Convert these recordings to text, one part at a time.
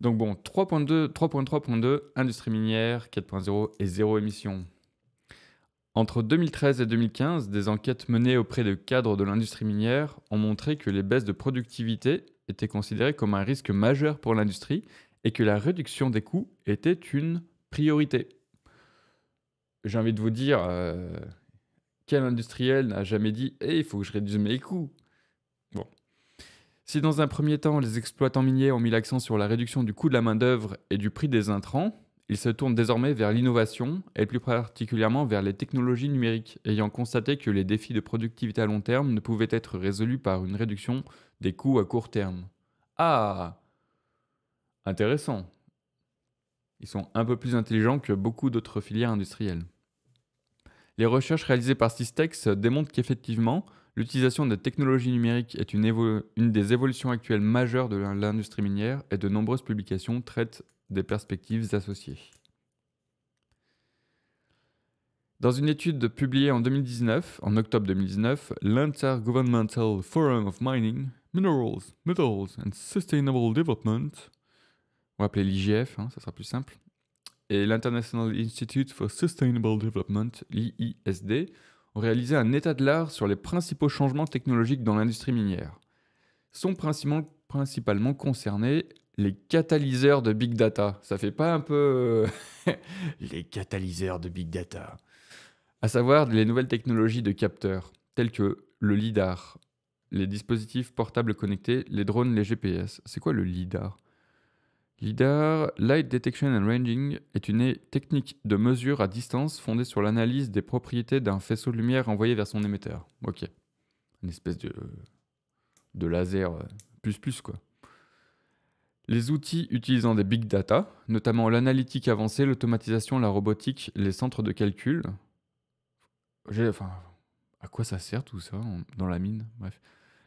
Donc bon, 3.3.2, industrie minière, 4.0 et zéro émission. Entre 2013 et 2015, des enquêtes menées auprès de cadres de l'industrie minière ont montré que les baisses de productivité étaient considérées comme un risque majeur pour l'industrie et que la réduction des coûts était une priorité. J'ai envie de vous dire, euh, quel industriel n'a jamais dit Eh, il faut que je réduise mes coûts !⁇ si dans un premier temps les exploitants miniers ont mis l'accent sur la réduction du coût de la main-d'œuvre et du prix des intrants, ils se tournent désormais vers l'innovation et plus particulièrement vers les technologies numériques, ayant constaté que les défis de productivité à long terme ne pouvaient être résolus par une réduction des coûts à court terme. Ah Intéressant. Ils sont un peu plus intelligents que beaucoup d'autres filières industrielles. Les recherches réalisées par Systex démontrent qu'effectivement, L'utilisation des technologies numériques est une, des évolutions actuelles majeures de l'industrie minière et de nombreuses publications traitent des perspectives associées. Dans une étude publiée en 2019, en octobre 2019, l'Intergovernmental Forum of Mining, Minerals, Metals and Sustainable Development, on va appeler l'IGF, hein, ça sera plus simple, et l'International Institute for Sustainable Development, l'IISD, réaliser un état de l'art sur les principaux changements technologiques dans l'industrie minière. Sont principalement concernés les catalyseurs de big data. Ça fait pas un peu euh, les catalyseurs de big data À savoir les nouvelles technologies de capteurs, telles que le lidar, les dispositifs portables connectés, les drones, les GPS. C'est quoi le lidar LIDAR, Light Detection and Ranging, est une technique de mesure à distance fondée sur l'analyse des propriétés d'un faisceau de lumière envoyé vers son émetteur. Ok. Une espèce de, de laser euh, plus plus quoi. Les outils utilisant des big data, notamment l'analytique avancée, l'automatisation, la robotique, les centres de calcul. Enfin, à quoi ça sert tout ça dans la mine Bref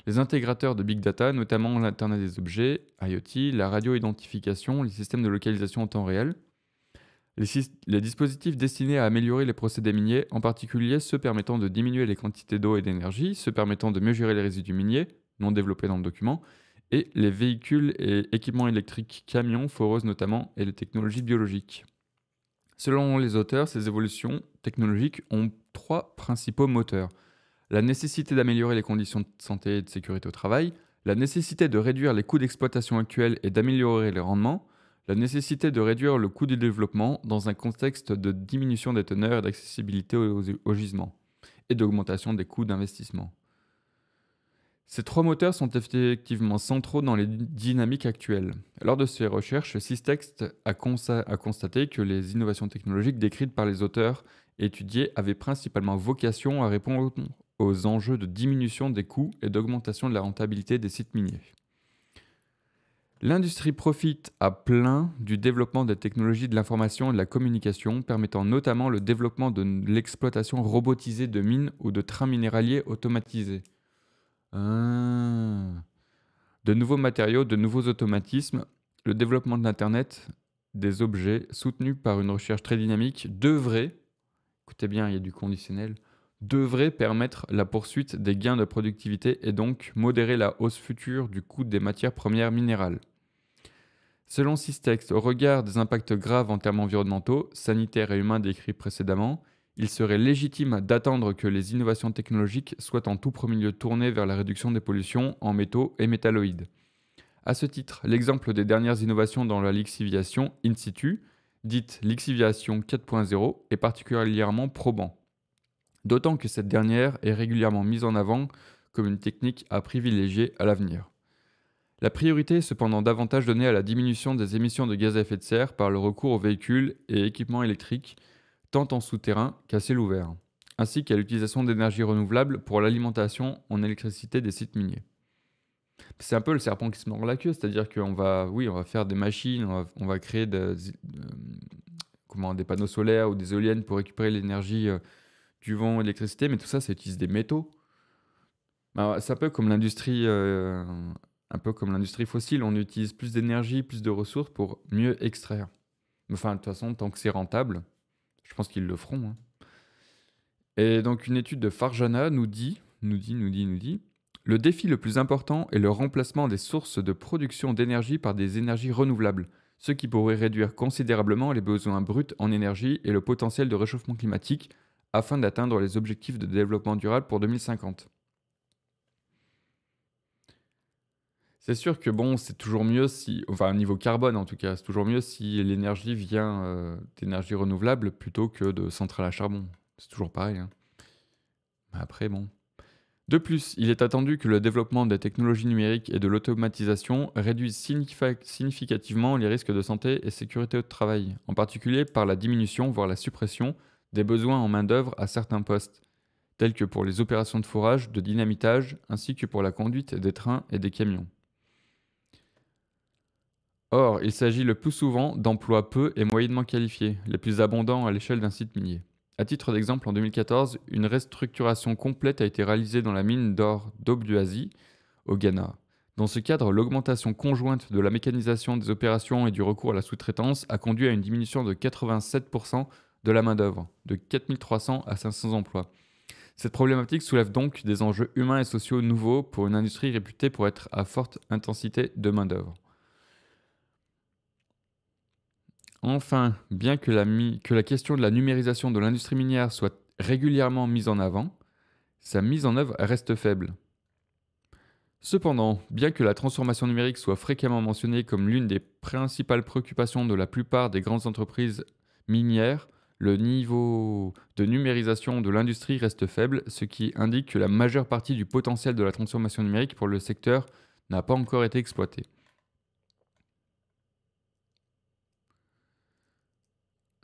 les intégrateurs de big data, notamment l'Internet des objets, IoT, la radio-identification, les systèmes de localisation en temps réel, les, dispositifs destinés à améliorer les procédés miniers, en particulier ceux permettant de diminuer les quantités d'eau et d'énergie, ceux permettant de mieux gérer les résidus miniers, non développés dans le document, et les véhicules et équipements électriques, camions, foreuses notamment, et les technologies biologiques. Selon les auteurs, ces évolutions technologiques ont trois principaux moteurs – la nécessité d'améliorer les conditions de santé et de sécurité au travail, la nécessité de réduire les coûts d'exploitation actuels et d'améliorer les rendements, la nécessité de réduire le coût du développement dans un contexte de diminution des teneurs et d'accessibilité aux, gisements, et d'augmentation des coûts d'investissement. Ces trois moteurs sont effectivement centraux dans les dynamiques actuelles. Lors de ces recherches, Systext a, constaté que les innovations technologiques décrites par les auteurs étudiés étudiées avaient principalement vocation à répondre aux enjeux de diminution des coûts et d'augmentation de la rentabilité des sites miniers. L'industrie profite à plein du développement des technologies de l'information et de la communication, permettant notamment le développement de l'exploitation robotisée de mines ou de trains minéraliers automatisés. Ah. De nouveaux matériaux, de nouveaux automatismes, le développement de l'Internet des objets soutenus par une recherche très dynamique devrait, écoutez bien, il y a du conditionnel, devrait permettre la poursuite des gains de productivité et donc modérer la hausse future du coût des matières premières minérales. Selon Systex, au regard des impacts graves en termes environnementaux, sanitaires et humains décrits précédemment, il serait légitime d'attendre que les innovations technologiques soient en tout premier lieu tournées vers la réduction des pollutions en métaux et métalloïdes. A ce titre, l'exemple des dernières innovations dans la lixiviation in situ, dite lixiviation 4.0, est particulièrement probant d'autant que cette dernière est régulièrement mise en avant comme une technique à privilégier à l'avenir. La priorité est cependant davantage donnée à la diminution des émissions de gaz à effet de serre par le recours aux véhicules et équipements électriques, tant en souterrain qu'à ciel ouvert, ainsi qu'à l'utilisation d'énergie renouvelables pour l'alimentation en électricité des sites miniers. C'est un peu le serpent qui se mord la queue, c'est-à-dire qu'on va, oui, on va faire des machines, on va, créer euh, des panneaux solaires ou des éoliennes pour récupérer l'énergie euh, du vent, l'électricité, mais tout ça, ça utilise des métaux. c'est un peu comme l'industrie, euh, un peu comme l'industrie fossile. On utilise plus d'énergie, plus de ressources pour mieux extraire. Enfin, de toute façon, tant que c'est rentable, je pense qu'ils le feront. Hein. Et donc, une étude de Farjana nous dit, nous dit, nous dit, nous dit, le défi le plus important est le remplacement des sources de production d'énergie par des énergies renouvelables, ce qui pourrait réduire considérablement les besoins bruts en énergie et le potentiel de réchauffement climatique, afin d'atteindre les objectifs de développement durable pour 2050. C'est sûr que bon, c'est toujours mieux si, enfin au niveau carbone en tout cas, c'est toujours mieux si l'énergie vient euh, d'énergie renouvelable plutôt que de centrales à charbon. C'est toujours pareil. Hein. Après bon. De plus, il est attendu que le développement des technologies numériques et de l'automatisation réduise significativement les risques de santé et sécurité au travail, en particulier par la diminution, voire la suppression des besoins en main-d'œuvre à certains postes, tels que pour les opérations de fourrage, de dynamitage, ainsi que pour la conduite des trains et des camions. Or, il s'agit le plus souvent d'emplois peu et moyennement qualifiés, les plus abondants à l'échelle d'un site minier. À titre d'exemple, en 2014, une restructuration complète a été réalisée dans la mine d'or d'Obuasi, au Ghana. Dans ce cadre, l'augmentation conjointe de la mécanisation des opérations et du recours à la sous-traitance a conduit à une diminution de 87% de la main-d'œuvre, de 4300 à 500 emplois. Cette problématique soulève donc des enjeux humains et sociaux nouveaux pour une industrie réputée pour être à forte intensité de main-d'œuvre. Enfin, bien que la, que la, question de la numérisation de l'industrie minière soit régulièrement mise en avant, sa mise en œuvre reste faible. Cependant, bien que la transformation numérique soit fréquemment mentionnée comme l'une des principales préoccupations de la plupart des grandes entreprises minières, le niveau de numérisation de l'industrie reste faible, ce qui indique que la majeure partie du potentiel de la transformation numérique pour le secteur n'a pas encore été exploité.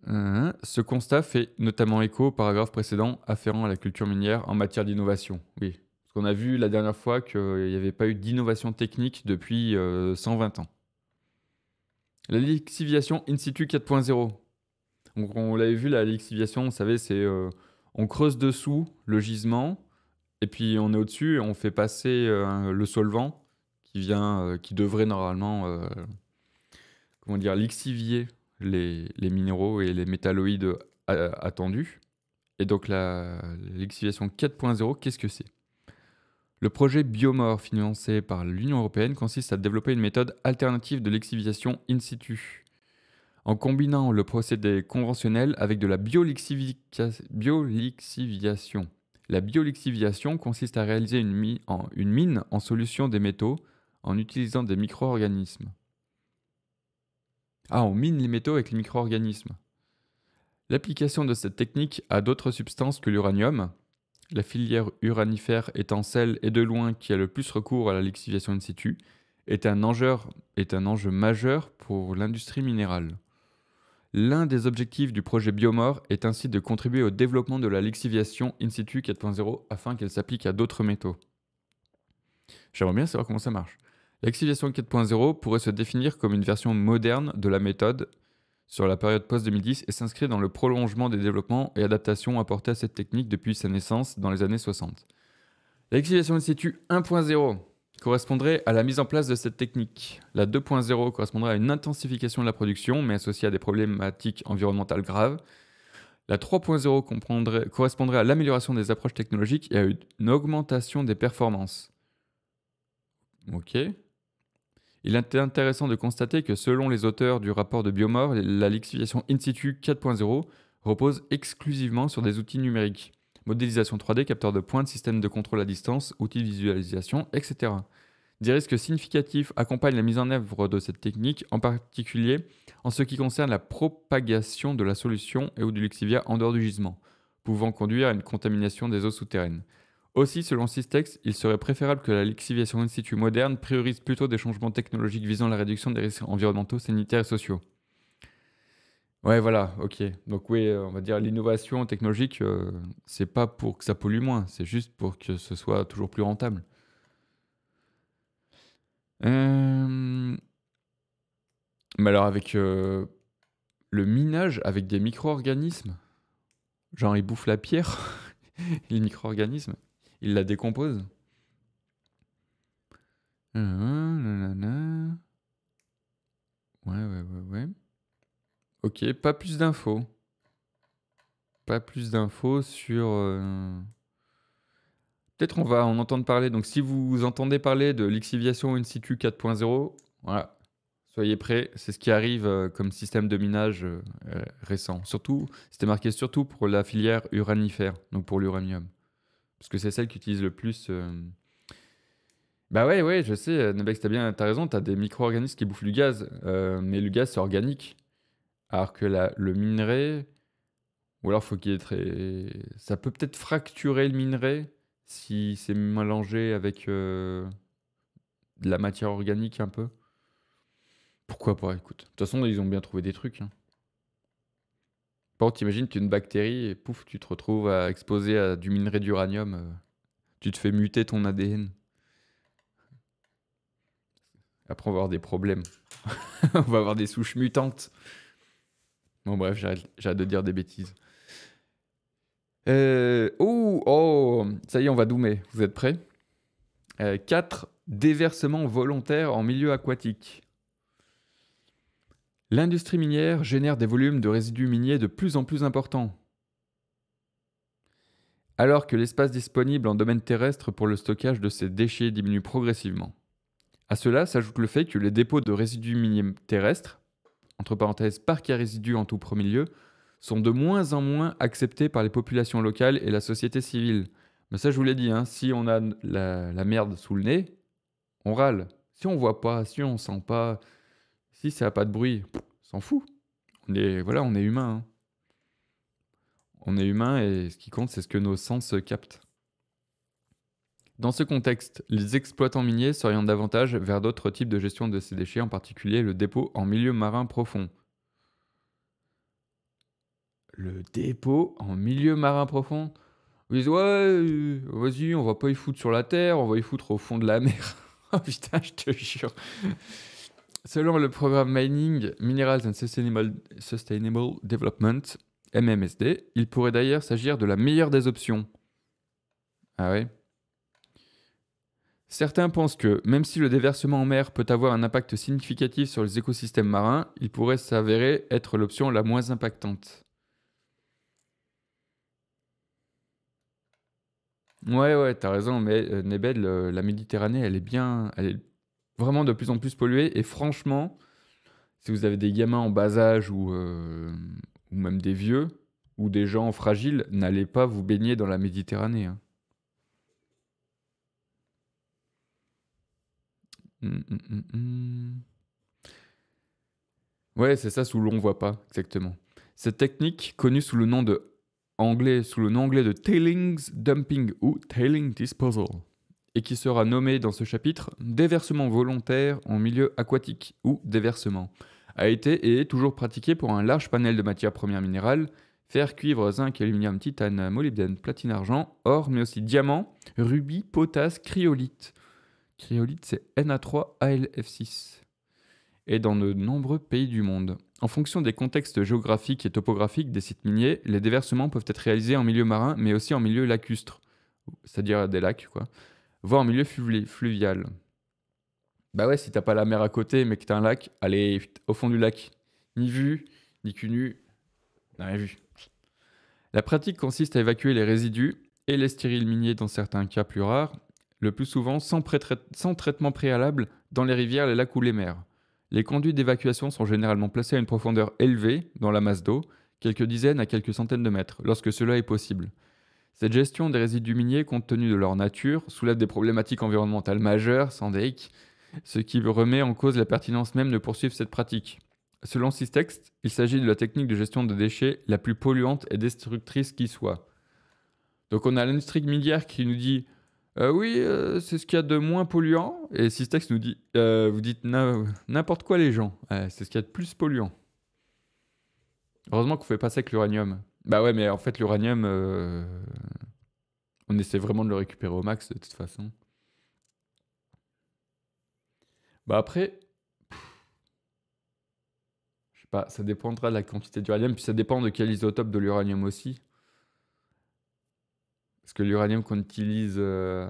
Euh, ce constat fait notamment écho au paragraphe précédent afférent à la culture minière en matière d'innovation. Oui, parce qu'on a vu la dernière fois qu'il n'y avait pas eu d'innovation technique depuis 120 euh, ans. La lixiviation in situ 4.0 on l'avait vu, la lixiviation, on savez c'est euh, on creuse dessous le gisement, et puis on est au-dessus et on fait passer euh, le solvant qui vient, euh, qui devrait normalement, comment dire, lixivier les, les, minéraux et les métalloïdes attendus. Et donc la lixiviation 4.0, qu'est-ce que c'est le projet Biomore, financé par l'Union européenne, consiste à développer une méthode alternative de lixiviation in situ, en combinant le procédé conventionnel avec de la biolixiviation. La biolixiviation consiste à réaliser une, mine en solution des métaux en utilisant des micro-organismes. Ah, on mine les métaux avec les micro-organismes. L'application de cette technique à d'autres substances que l'uranium, la filière uranifère étant celle et de loin qui a le plus recours à la lixiviation in situ, est un enjeu majeur pour l'industrie minérale. L'un des objectifs du projet Biomore est ainsi de contribuer au développement de la lixiviation in situ 4.0 afin qu'elle s'applique à d'autres métaux. J'aimerais bien savoir comment ça marche. lixiviation 4.0 pourrait se définir comme une version moderne de la méthode sur la période post-2010 et s'inscrit dans le prolongement des développements et adaptations apportés à cette technique depuis sa naissance dans les années 60. lixiviation in situ 1.0 correspondrait à la mise en place de cette technique. La 2.0 correspondrait à une intensification de la production, mais associée à des problématiques environnementales graves. La 3.0 correspondrait à l'amélioration des approches technologiques et à une augmentation des performances. Ok. Il est intéressant de constater que selon les auteurs du rapport de Biomore, la lixiviation in situ 4.0 repose exclusivement sur des outils numériques modélisation 3D, capteurs de pointe, système de contrôle à distance, outils de visualisation, etc. Des risques significatifs accompagnent la mise en œuvre de cette technique, en particulier en ce qui concerne la propagation de la solution et ou du lixivia en dehors du gisement, pouvant conduire à une contamination des eaux souterraines. Aussi, selon Systex, il serait préférable que la lixiviation in situ moderne priorise plutôt des changements technologiques visant la réduction des risques environnementaux, sanitaires et sociaux. Ouais, voilà, ok. Donc oui, euh, on va dire l'innovation technologique, euh, c'est pas pour que ça pollue moins, c'est juste pour que ce soit toujours plus rentable. Euh, mais alors avec le minage, avec des micro-organismes, genre ils bouffent la pierre, les micro-organismes, ils la décomposent. Ouais, ouais, ouais, ouais. Ok, pas plus d'infos. Pas plus d'infos sur... Euh, peut-être on va en entendre parler. Donc si vous entendez parler de in situ 4.0, voilà, soyez prêts. C'est ce qui arrive euh, comme système de minage euh, récent. Surtout, c'était marqué surtout pour la filière uranifère, donc pour l'uranium. Parce que c'est celle qui utilise le plus... Bah ouais, ouais, je sais, Nebex, t'as bien, t'as raison, t'as des micro-organismes qui bouffent du gaz. mais le gaz, c'est organique. Alors que le minerai, ou alors faut qu'il ait très. Ça peut peut-être fracturer le minerai si c'est mélangé avec euh, de la matière organique un peu. Pourquoi pas, écoute. De toute façon, ils ont bien trouvé des trucs. Hein. Par t'imagines, tu une bactérie et pouf, tu te retrouves à exposé à du minerai d'uranium. Euh, tu te fais muter ton ADN. Après, on va avoir des problèmes. on va avoir des souches mutantes. Bon, bref, hâte de dire des bêtises. Euh, oh, oh, ça y est, on va doumer. Vous êtes prêts 4. Euh, déversements volontaires en milieu aquatique. L'industrie minière génère des volumes de résidus miniers de plus en plus importants. Alors que l'espace disponible en domaine terrestre pour le stockage de ces déchets diminue progressivement. À cela s'ajoute le fait que les dépôts de résidus miniers terrestres entre parenthèses parcs à résidus en tout premier lieu, sont de moins en moins acceptés par les populations locales et la société civile. Mais ça, je vous l'ai dit, hein, si on a la, merde sous le nez, on râle. Si on voit pas, si on sent pas, si ça n'a pas de bruit, s'en fout. On est, voilà, on est humain. Hein. On est humain et ce qui compte, c'est ce que nos sens captent. Dans ce contexte, les exploitants miniers s'orientent davantage vers d'autres types de gestion de ces déchets, en particulier le dépôt en milieu marin profond. Le dépôt en milieu marin profond Ils Ouais, euh, vas-y, on va pas y foutre sur la terre, on va y foutre au fond de la mer. oh putain, je te jure. Selon le programme Mining, Minerals and Sustainable, Sustainable Development, MMSD, il pourrait d'ailleurs s'agir de la meilleure des options. Ah ouais Certains pensent que, même si le déversement en mer peut avoir un impact significatif sur les écosystèmes marins, il pourrait s'avérer être l'option la moins impactante. Ouais, ouais, t'as raison, mais euh, Nebel, euh, la Méditerranée, elle est bien. Elle est vraiment de plus en plus polluée. Et franchement, si vous avez des gamins en bas âge ou, euh, ou même des vieux ou des gens fragiles, n'allez pas vous baigner dans la Méditerranée. Hein. Hum, hum, hum, ouais, c'est ça, sous l'on voit pas, exactement. Cette technique, connue sous le nom de anglais, sous le nom anglais de tailings dumping ou tailing disposal, et qui sera nommée dans ce chapitre déversement volontaire en milieu aquatique ou déversement, a été et est toujours pratiquée pour un large panel de matières premières minérales, fer, cuivre, zinc, aluminium, titane, molybdène, platine, argent, or, mais aussi diamant, rubis, potasse, cryolite, Cryolite, c'est Na3ALF6. Et dans de nombreux pays du monde. En fonction des contextes géographiques et topographiques des sites miniers, les déversements peuvent être réalisés en milieu marin, mais aussi en milieu lacustre, c'est-à-dire des lacs, quoi, voire en milieu fluvial. Bah ouais, si t'as pas la mer à côté, mais que t'as un lac, allez au fond du lac. Ni vu, ni cul nu, rien vu. La pratique consiste à évacuer les résidus et les stériles miniers dans certains cas plus rares, le plus souvent sans, traitement préalable, dans les rivières, les lacs ou les mers. Les conduits d'évacuation sont généralement placés à une profondeur élevée dans la masse d'eau, quelques dizaines à quelques centaines de mètres, lorsque cela est possible. Cette gestion des résidus miniers, compte tenu de leur nature, soulève des problématiques environnementales majeures, sans DEIC, ce qui remet en cause la pertinence même de poursuivre cette pratique. Selon textes, il s'agit de la technique de gestion de déchets la plus polluante et destructrice qui soit. Donc on a l'industrie minière qui nous dit euh, oui, euh, c'est ce qu'il y a de moins polluant. Et Systex nous dit, euh, vous dites n'importe quoi les gens, c'est ce qu'il y a de plus polluant. Heureusement qu'on fait pas ça avec l'uranium. Bah ouais, mais en fait l'uranium, on essaie vraiment de le récupérer au max de toute façon. Bah après, je sais pas, ça dépendra de la quantité d'uranium, puis ça dépend de quel isotope de l'uranium aussi. Parce que l'uranium qu'on utilise euh,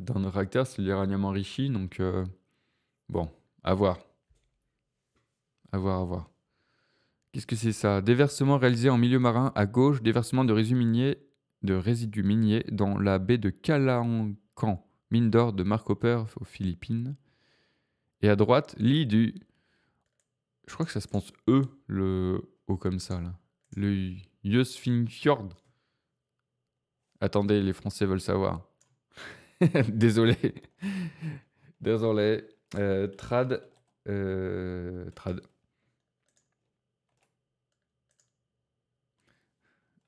dans nos réacteurs, c'est l'uranium enrichi. Donc, euh, bon, à voir. À voir, à voir. Qu'est-ce que c'est ça Déversement réalisé en milieu marin à gauche, déversement de résidus miniers, de dans la baie de Calancan, mine d'or de Mark aux Philippines. Et à droite, lit du. Je crois que ça se pense E, le O comme ça, là. Le Yosfingfjord. Attendez, les Français veulent savoir. Désolé. Désolé. Euh, trad. Euh, trad.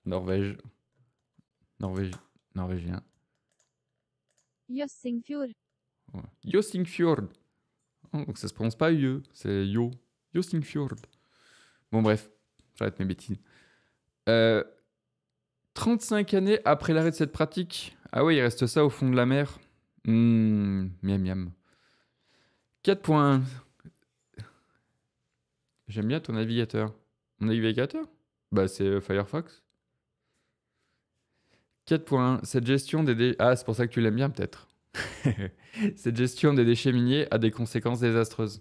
Norvège. Norvège. Norvégien. Jostingfjord. Jostingfjord. Oh, donc ça se prononce pas mieux. c'est Yo. Jostingfjord. Bon, bref, j'arrête mes bêtises. Euh, 35 années après l'arrêt de cette pratique. Ah ouais, il reste ça au fond de la mer. Mmh, miam miam. 4.1 points. J'aime bien ton navigateur. Mon navigateur Bah c'est euh, Firefox. 4.1 points. Cette gestion des déchets... Ah c'est pour ça que tu l'aimes bien peut-être. Cette gestion des déchets miniers a des conséquences désastreuses.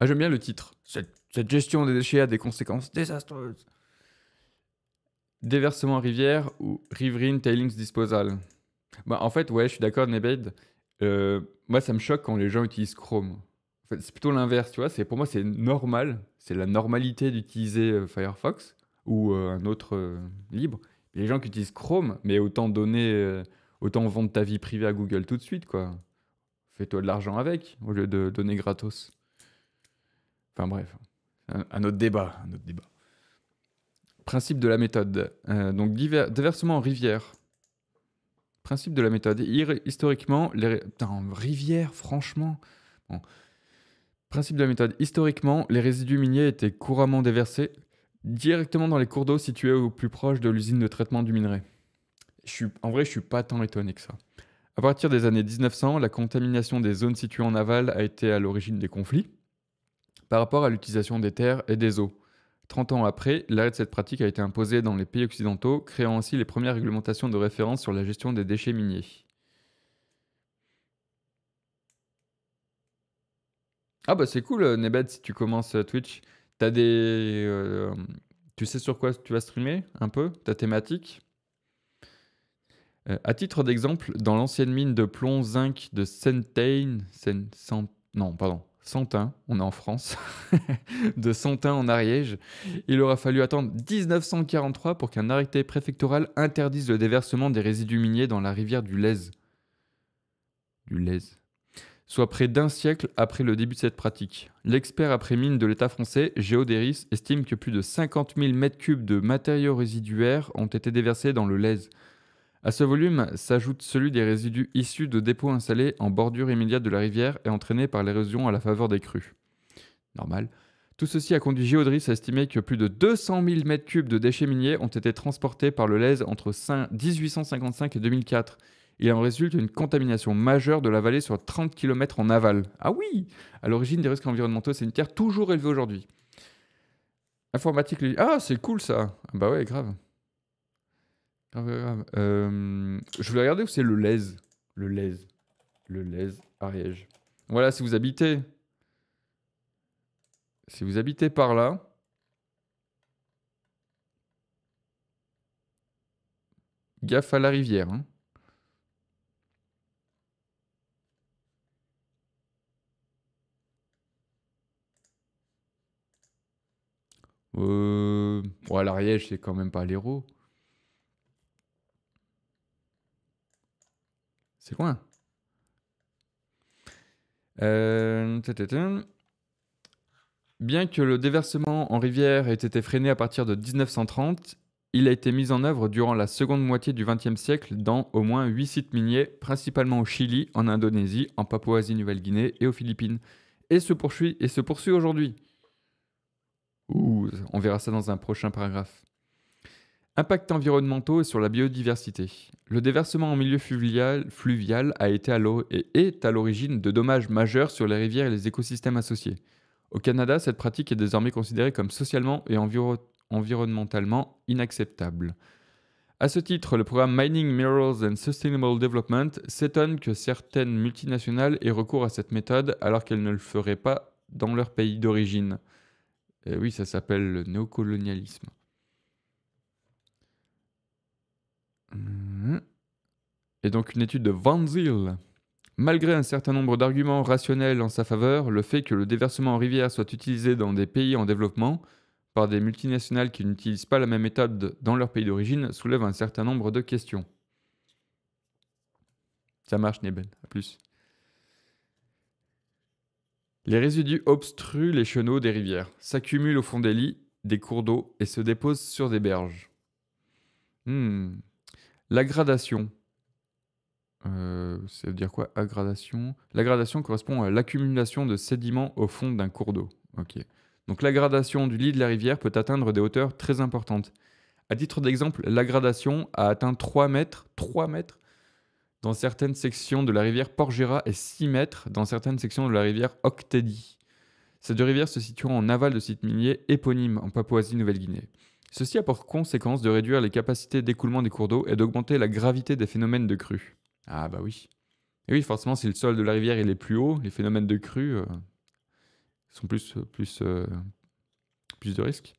Ah j'aime bien le titre. Cette, cette gestion des déchets a des conséquences désastreuses. Déversement en rivière ou riverine tailings disposal bah, En fait, ouais, je suis d'accord, Nebed. Euh, moi, ça me choque quand les gens utilisent Chrome. c'est plutôt l'inverse, tu vois. C'est, pour moi, c'est normal. C'est la normalité d'utiliser euh, Firefox ou euh, un autre libre. les gens qui utilisent Chrome, mais autant donner, autant vendre ta vie privée à Google tout de suite, quoi. Fais-toi de l'argent avec au lieu de donner gratos. Enfin bref, un autre débat, un autre débat. Principe de la méthode. Euh, donc, déversement en rivière. Principe de la méthode. Historiquement, les. rivière, franchement. Principe de la méthode. Historiquement, les résidus miniers étaient couramment déversés directement dans les cours d'eau situés au plus proche de l'usine de traitement du minerai. Je en vrai, je suis pas tant étonné que ça. À partir des années 1900, la contamination des zones situées en aval a été à l'origine des conflits par rapport à l'utilisation des terres et des eaux. 30 ans après, l'arrêt de cette pratique a été imposé dans les pays occidentaux, créant ainsi les premières réglementations de référence sur la gestion des déchets miniers. Ah bah c'est cool, euh, Nebed, si tu commences euh, Twitch, t'as des... Euh, tu sais sur quoi tu vas streamer un peu, ta thématique à titre d'exemple, dans l'ancienne mine de plomb zinc de Sentain, non, pardon, Santin, on est en France, de Santin en Ariège, il aura fallu attendre 1943 pour qu'un arrêté préfectoral interdise le déversement des résidus miniers dans la rivière du Lèze. Du Lèze. Soit près d'un siècle après le début de cette pratique. L'expert après mine de l'État français, Géodéris, estime que plus de 50 000 m3 de matériaux résiduaires ont été déversés dans le Lèze, à ce volume s'ajoute celui des résidus issus de dépôts installés en bordure immédiate de la rivière et entraînés par l'érosion à la faveur des crues. Normal. Tout ceci a conduit Géodris à estimer que plus de 200 000 m3 de déchets miniers ont été transportés par le Lèze entre 1855 et 2004. Il en résulte une contamination majeure de la vallée sur 30 km en aval. Ah oui À l'origine des risques environnementaux c'est une terre toujours élevée aujourd'hui. Informatique lui Ah, c'est cool ça Bah ouais, grave. Ah, euh, je voulais regarder où c'est le Lèze. Le Lèze. Le Lèze, Ariège. Voilà, si vous habitez. Si vous habitez par là. Gaffe à la rivière. Hein. Euh, l'Ariège, c'est quand même pas l'héros. C'est quoi euh, Bien que le déversement en rivière ait été freiné à partir de 1930, il a été mis en œuvre durant la seconde moitié du XXe siècle dans au moins huit sites miniers, principalement au Chili, en Indonésie, en Papouasie-Nouvelle-Guinée et aux Philippines. Et se poursuit, et se poursuit aujourd'hui. on verra ça dans un prochain paragraphe. Impact environnementaux et sur la biodiversité. Le déversement en milieu fluvial, a été à et est à l'origine de dommages majeurs sur les rivières et les écosystèmes associés. Au Canada, cette pratique est désormais considérée comme socialement et environnementalement inacceptable. À ce titre, le programme Mining Minerals and Sustainable Development s'étonne que certaines multinationales aient recours à cette méthode alors qu'elles ne le feraient pas dans leur pays d'origine. Et eh oui, ça s'appelle le néocolonialisme. Hmm. Et donc une étude de Van Zyl. Malgré un certain nombre d'arguments rationnels en sa faveur, le fait que le déversement en rivière soit utilisé dans des pays en développement par des multinationales qui n'utilisent pas la même méthode dans leur pays d'origine soulève un certain nombre de questions. Ça marche, Neben. A plus. Les résidus obstruent les chenaux des rivières, s'accumulent au fond des lits, des cours d'eau et se déposent sur des berges. Hmm. L'aggradation euh, dire quoi correspond à l'accumulation de sédiments au fond d'un cours d'eau. Donc la du lit de la rivière peut atteindre des hauteurs très importantes. À titre d'exemple, la a atteint 3 mètres, dans certaines sections de la rivière Porgera et 6 mètres dans certaines sections de la rivière Octédie. Ces deux rivières se situent en aval de sites miniers éponymes en Papouasie-Nouvelle-Guinée. Ceci a pour conséquence de réduire les capacités d'écoulement des cours d'eau et d'augmenter la gravité des phénomènes de crue. Ah bah oui. Et oui, forcément, si le sol de la rivière est plus haut, les phénomènes de crue euh, sont plus, euh, plus, euh, plus de risques.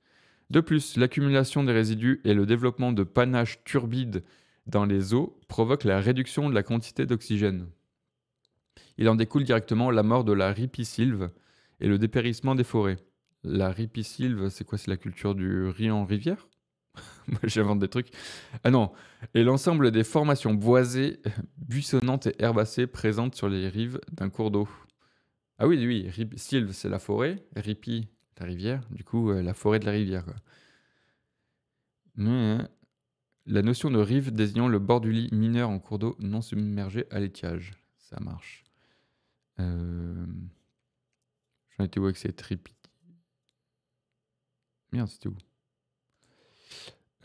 De plus, l'accumulation des résidus et le développement de panaches turbides dans les eaux provoquent la réduction de la quantité d'oxygène. Il en découle directement la mort de la ripisylve et le dépérissement des forêts. La ripisylve, c'est quoi C'est la culture du riz en rivière J'invente des trucs. Ah non, et l'ensemble des formations boisées, buissonnantes et herbacées présentes sur les rives d'un cours d'eau. Ah oui, oui, ripisylve, c'est la forêt, ripi, la rivière, du coup, euh, la forêt de la rivière. Mmh, mmh. La notion de rive désignant le bord du lit mineur en cours d'eau non submergé à l'étiage. Ça marche. Euh, j'en étais où avec cette ripi c'était où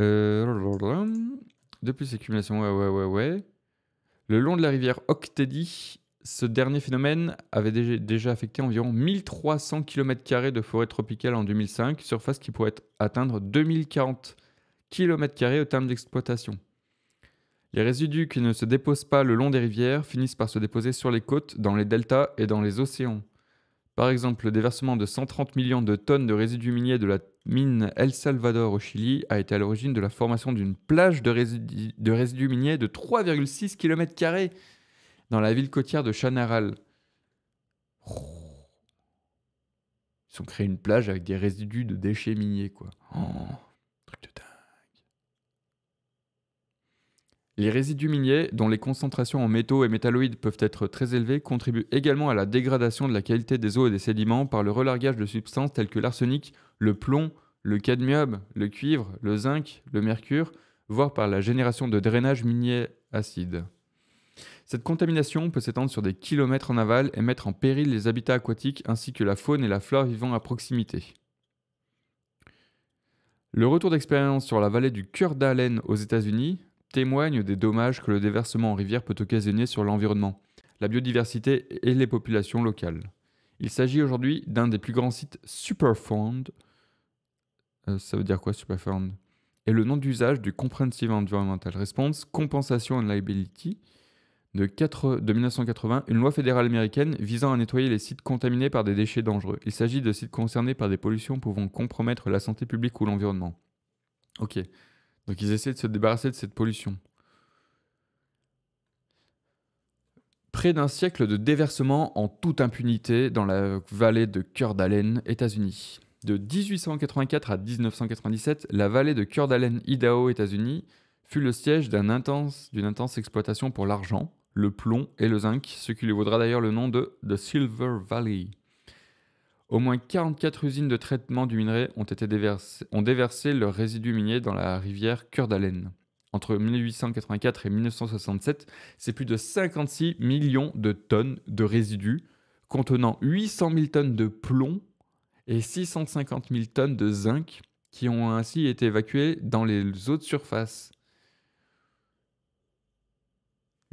euh, Depuis ces ouais, ouais, ouais, ouais. Le long de la rivière Octédie, ce dernier phénomène avait déjà affecté environ 1300 km de forêt tropicale en 2005, surface qui pourrait atteindre 2040 km au terme d'exploitation. Les résidus qui ne se déposent pas le long des rivières finissent par se déposer sur les côtes, dans les deltas et dans les océans. Par exemple, le déversement de 130 millions de tonnes de résidus miniers de la mine El Salvador au Chili a été à l'origine de la formation d'une plage de, résidus, de résidus miniers de 3,6 km dans la ville côtière de Chanaral. Ils ont créé une plage avec des résidus de déchets miniers, quoi. Oh. Les résidus miniers, dont les concentrations en métaux et métalloïdes peuvent être très élevées, contribuent également à la dégradation de la qualité des eaux et des sédiments par le relargage de substances telles que l'arsenic, le plomb, le cadmium, le cuivre, le zinc, le mercure, voire par la génération de drainage minier acide. Cette contamination peut s'étendre sur des kilomètres en aval et mettre en péril les habitats aquatiques ainsi que la faune et la flore vivant à proximité. Le retour d'expérience sur la vallée du cœur d'Allen aux États-Unis, témoigne des dommages que le déversement en rivière peut occasionner sur l'environnement, la biodiversité et les populations locales. Il s'agit aujourd'hui d'un des plus grands sites Superfund. Euh, ça veut dire quoi Superfund Et le nom d'usage du Comprehensive Environmental Response, Compensation and Liability, de, 4, de 1980, une loi fédérale américaine visant à nettoyer les sites contaminés par des déchets dangereux. Il s'agit de sites concernés par des pollutions pouvant compromettre la santé publique ou l'environnement. Ok. Donc ils essaient de se débarrasser de cette pollution. Près d'un siècle de déversement en toute impunité dans la vallée de Cœur d'Allen, États-Unis. De 1884 à 1997, la vallée de Cœur d'Allen, Idaho, États-Unis, fut le siège d'une intense exploitation pour l'argent, le plomb et le zinc, ce qui lui vaudra d'ailleurs le nom de The Silver Valley. Au moins 44 usines de traitement du minerai ont, été ont déversé leurs résidus miniers dans la rivière Cœur d'Haleine. Entre 1884 et 1967, c'est plus de 56 millions de tonnes de résidus contenant 800 000 tonnes de plomb et 650 000 tonnes de zinc qui ont ainsi été évacuées dans les eaux de surface.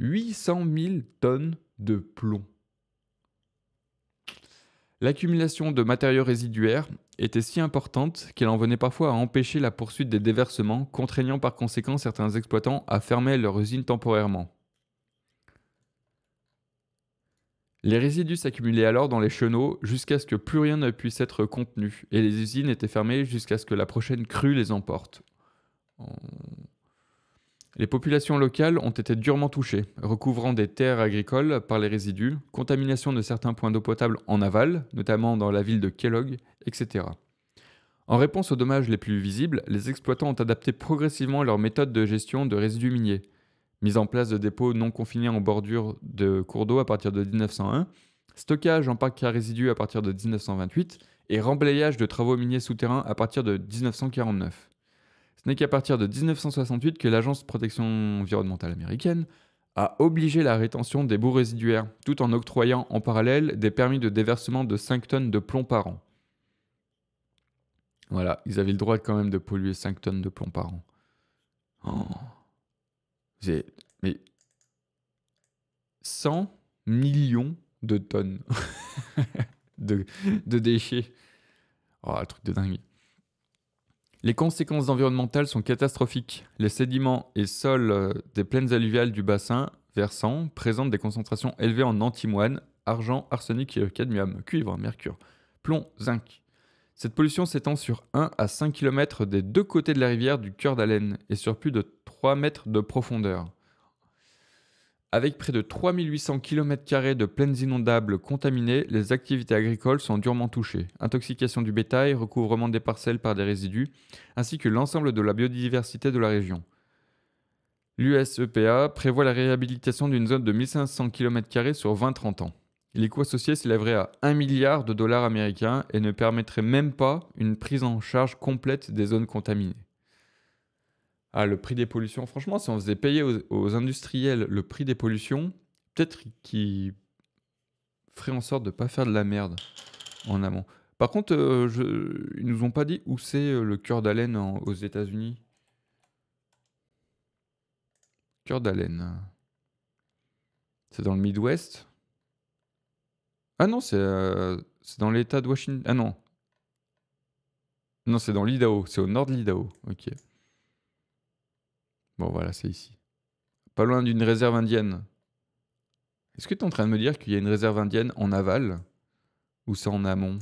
800 000 tonnes de plomb. L'accumulation de matériaux résiduaires était si importante qu'elle en venait parfois à empêcher la poursuite des déversements, contraignant par conséquent certains exploitants à fermer leur usine temporairement. Les résidus s'accumulaient alors dans les chenaux jusqu'à ce que plus rien ne puisse être contenu, et les usines étaient fermées jusqu'à ce que la prochaine crue les emporte. Les populations locales ont été durement touchées, recouvrant des terres agricoles par les résidus, contamination de certains points d'eau potable en aval, notamment dans la ville de Kellogg, etc. En réponse aux dommages les plus visibles, les exploitants ont adapté progressivement leurs méthodes de gestion de résidus miniers. Mise en place de dépôts non confinés en bordure de cours d'eau à partir de 1901, stockage en parc à résidus à partir de 1928 et remblayage de travaux miniers souterrains à partir de 1949. Ce n'est qu'à partir de 1968 que l'Agence de protection environnementale américaine a obligé la rétention des boues résiduaires, tout en octroyant en parallèle des permis de déversement de 5 tonnes de plomb par an. Voilà, ils avaient le droit quand même de polluer 5 tonnes de plomb par an. Oh. Mais... 100 millions de tonnes de, de déchets. Oh, un truc de dingue. Les conséquences environnementales sont catastrophiques. Les sédiments et sols euh, des plaines alluviales du bassin versant présentent des concentrations élevées en antimoine, argent, arsenic, et cadmium, cuivre, mercure, plomb, zinc. Cette pollution s'étend sur 1 à 5 km des deux côtés de la rivière du cœur d'Haleine et sur plus de 3 mètres de profondeur. Avec près de 3800 km de plaines inondables contaminées, les activités agricoles sont durement touchées. Intoxication du bétail, recouvrement des parcelles par des résidus, ainsi que l'ensemble de la biodiversité de la région. L'USEPA prévoit la réhabilitation d'une zone de 1500 km sur 20-30 ans. Les coûts associés s'élèveraient à 1 milliard de dollars américains et ne permettraient même pas une prise en charge complète des zones contaminées ah, le prix des pollutions. Franchement, si on faisait payer aux, industriels le prix des pollutions, peut-être qu'ils feraient en sorte de ne pas faire de la merde en amont. Par contre, euh, je, nous ont pas dit où c'est euh, le cœur d'haleine aux États-Unis. Cœur d'haleine. C'est dans le Midwest Ah non, euh, c'est dans l'État de Washington. Ah non. Non, c'est dans l'Idaho. C'est au nord de l'Idaho. Ok. Bon, voilà, c'est ici. Pas loin d'une réserve indienne. Est-ce que tu es en train de me dire qu'il y a une réserve indienne en aval ou ça en amont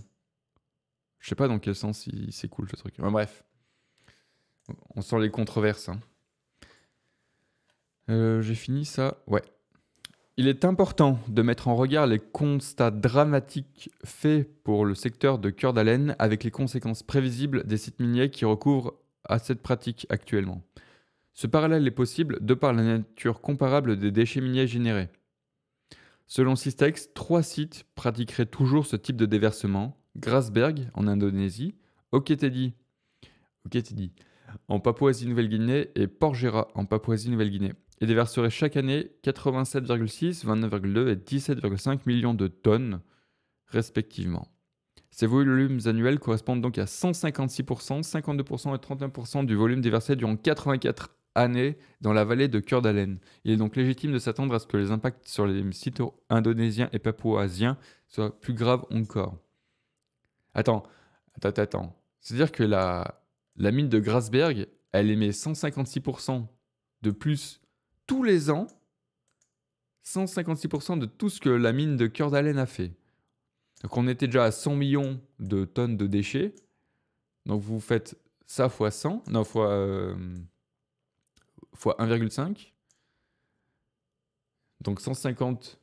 Je sais pas dans quel sens il s'écoule ce truc. bref, on sent les controverses. Hein. Euh, j'ai fini ça. Ouais. Il est important de mettre en regard les constats dramatiques faits pour le secteur de cœur d'haleine avec les conséquences prévisibles des sites miniers qui recouvrent à cette pratique actuellement. Ce parallèle est possible de par la nature comparable des déchets miniers générés. Selon Systex, trois sites pratiqueraient toujours ce type de déversement Grasberg en Indonésie, Oketedi, en Papouasie-Nouvelle-Guinée et Porgera en Papouasie-Nouvelle-Guinée et déverseraient chaque année 87,6, 29,2 et 17,5 millions de tonnes respectivement. Ces volumes annuels correspondent donc à 156%, 52% et 31% du volume déversé durant 84 année dans la vallée de Kurdalen. Il est donc légitime de s'attendre à ce que les impacts sur les sites indonésiens et papouasiens soient plus graves encore. Attends, attends, attends. C'est-à-dire que la, la mine de Grasberg, elle émet 156% de plus tous les ans, 156% de tout ce que la mine de Kurdalen a fait. Donc on était déjà à 100 millions de tonnes de déchets. Donc vous faites ça fois 100, non, fois... Euh, fois 1,5. Donc 150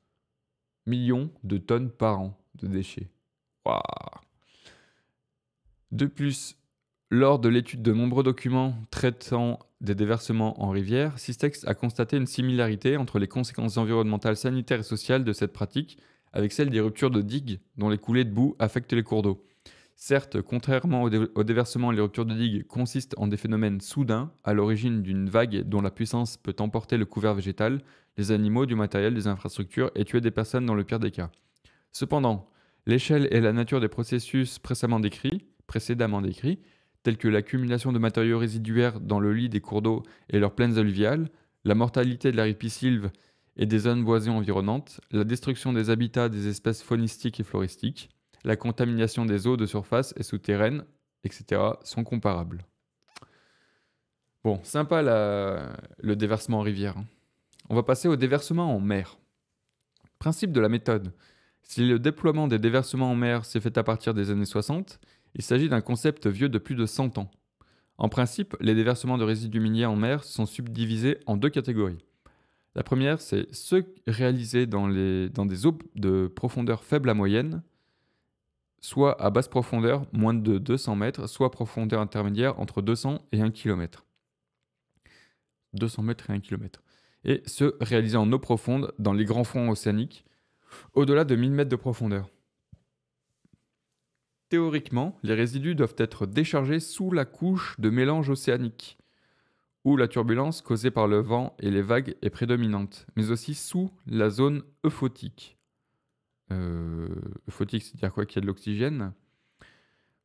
millions de tonnes par an de déchets. De plus, lors de l'étude de nombreux documents traitant des déversements en rivière, Systex a constaté une similarité entre les conséquences environnementales, sanitaires et sociales de cette pratique avec celle des ruptures de digues dont les coulées de boue affectent les cours d'eau. Certes, contrairement au, déversement, les ruptures de digues consistent en des phénomènes soudains, à l'origine d'une vague dont la puissance peut emporter le couvert végétal, les animaux, du matériel, des infrastructures et tuer des personnes dans le pire des cas. Cependant, l'échelle et la nature des processus précédemment décrits, précédemment décrits tels que l'accumulation de matériaux résiduaires dans le lit des cours d'eau et leurs plaines alluviales, la mortalité de la ripisylve et des zones boisées environnantes, la destruction des habitats des espèces faunistiques et floristiques, la contamination des eaux de surface et souterraines, etc., sont comparables. Bon, sympa le déversement en rivière. Hein. On va passer au déversement en mer. Principe de la méthode. Si le déploiement des déversements en mer s'est fait à partir des années 60, il s'agit d'un concept vieux de plus de 100 ans. En principe, les déversements de résidus miniers en mer sont subdivisés en deux catégories. La première, c'est ceux réalisés dans, les... dans des eaux de profondeur faible à moyenne, soit à basse profondeur, moins de 200 mètres, soit profondeur intermédiaire entre 200 et 1 km. 200 mètres et 1 km. Et ce, réalisé en eau profonde dans les grands fonds océaniques, au-delà de 1000 mètres de profondeur. Théoriquement, les résidus doivent être déchargés sous la couche de mélange océanique, où la turbulence causée par le vent et les vagues est prédominante, mais aussi sous la zone euphotique, euh, euphotique, c'est-à-dire quoi Qu'il y a de l'oxygène.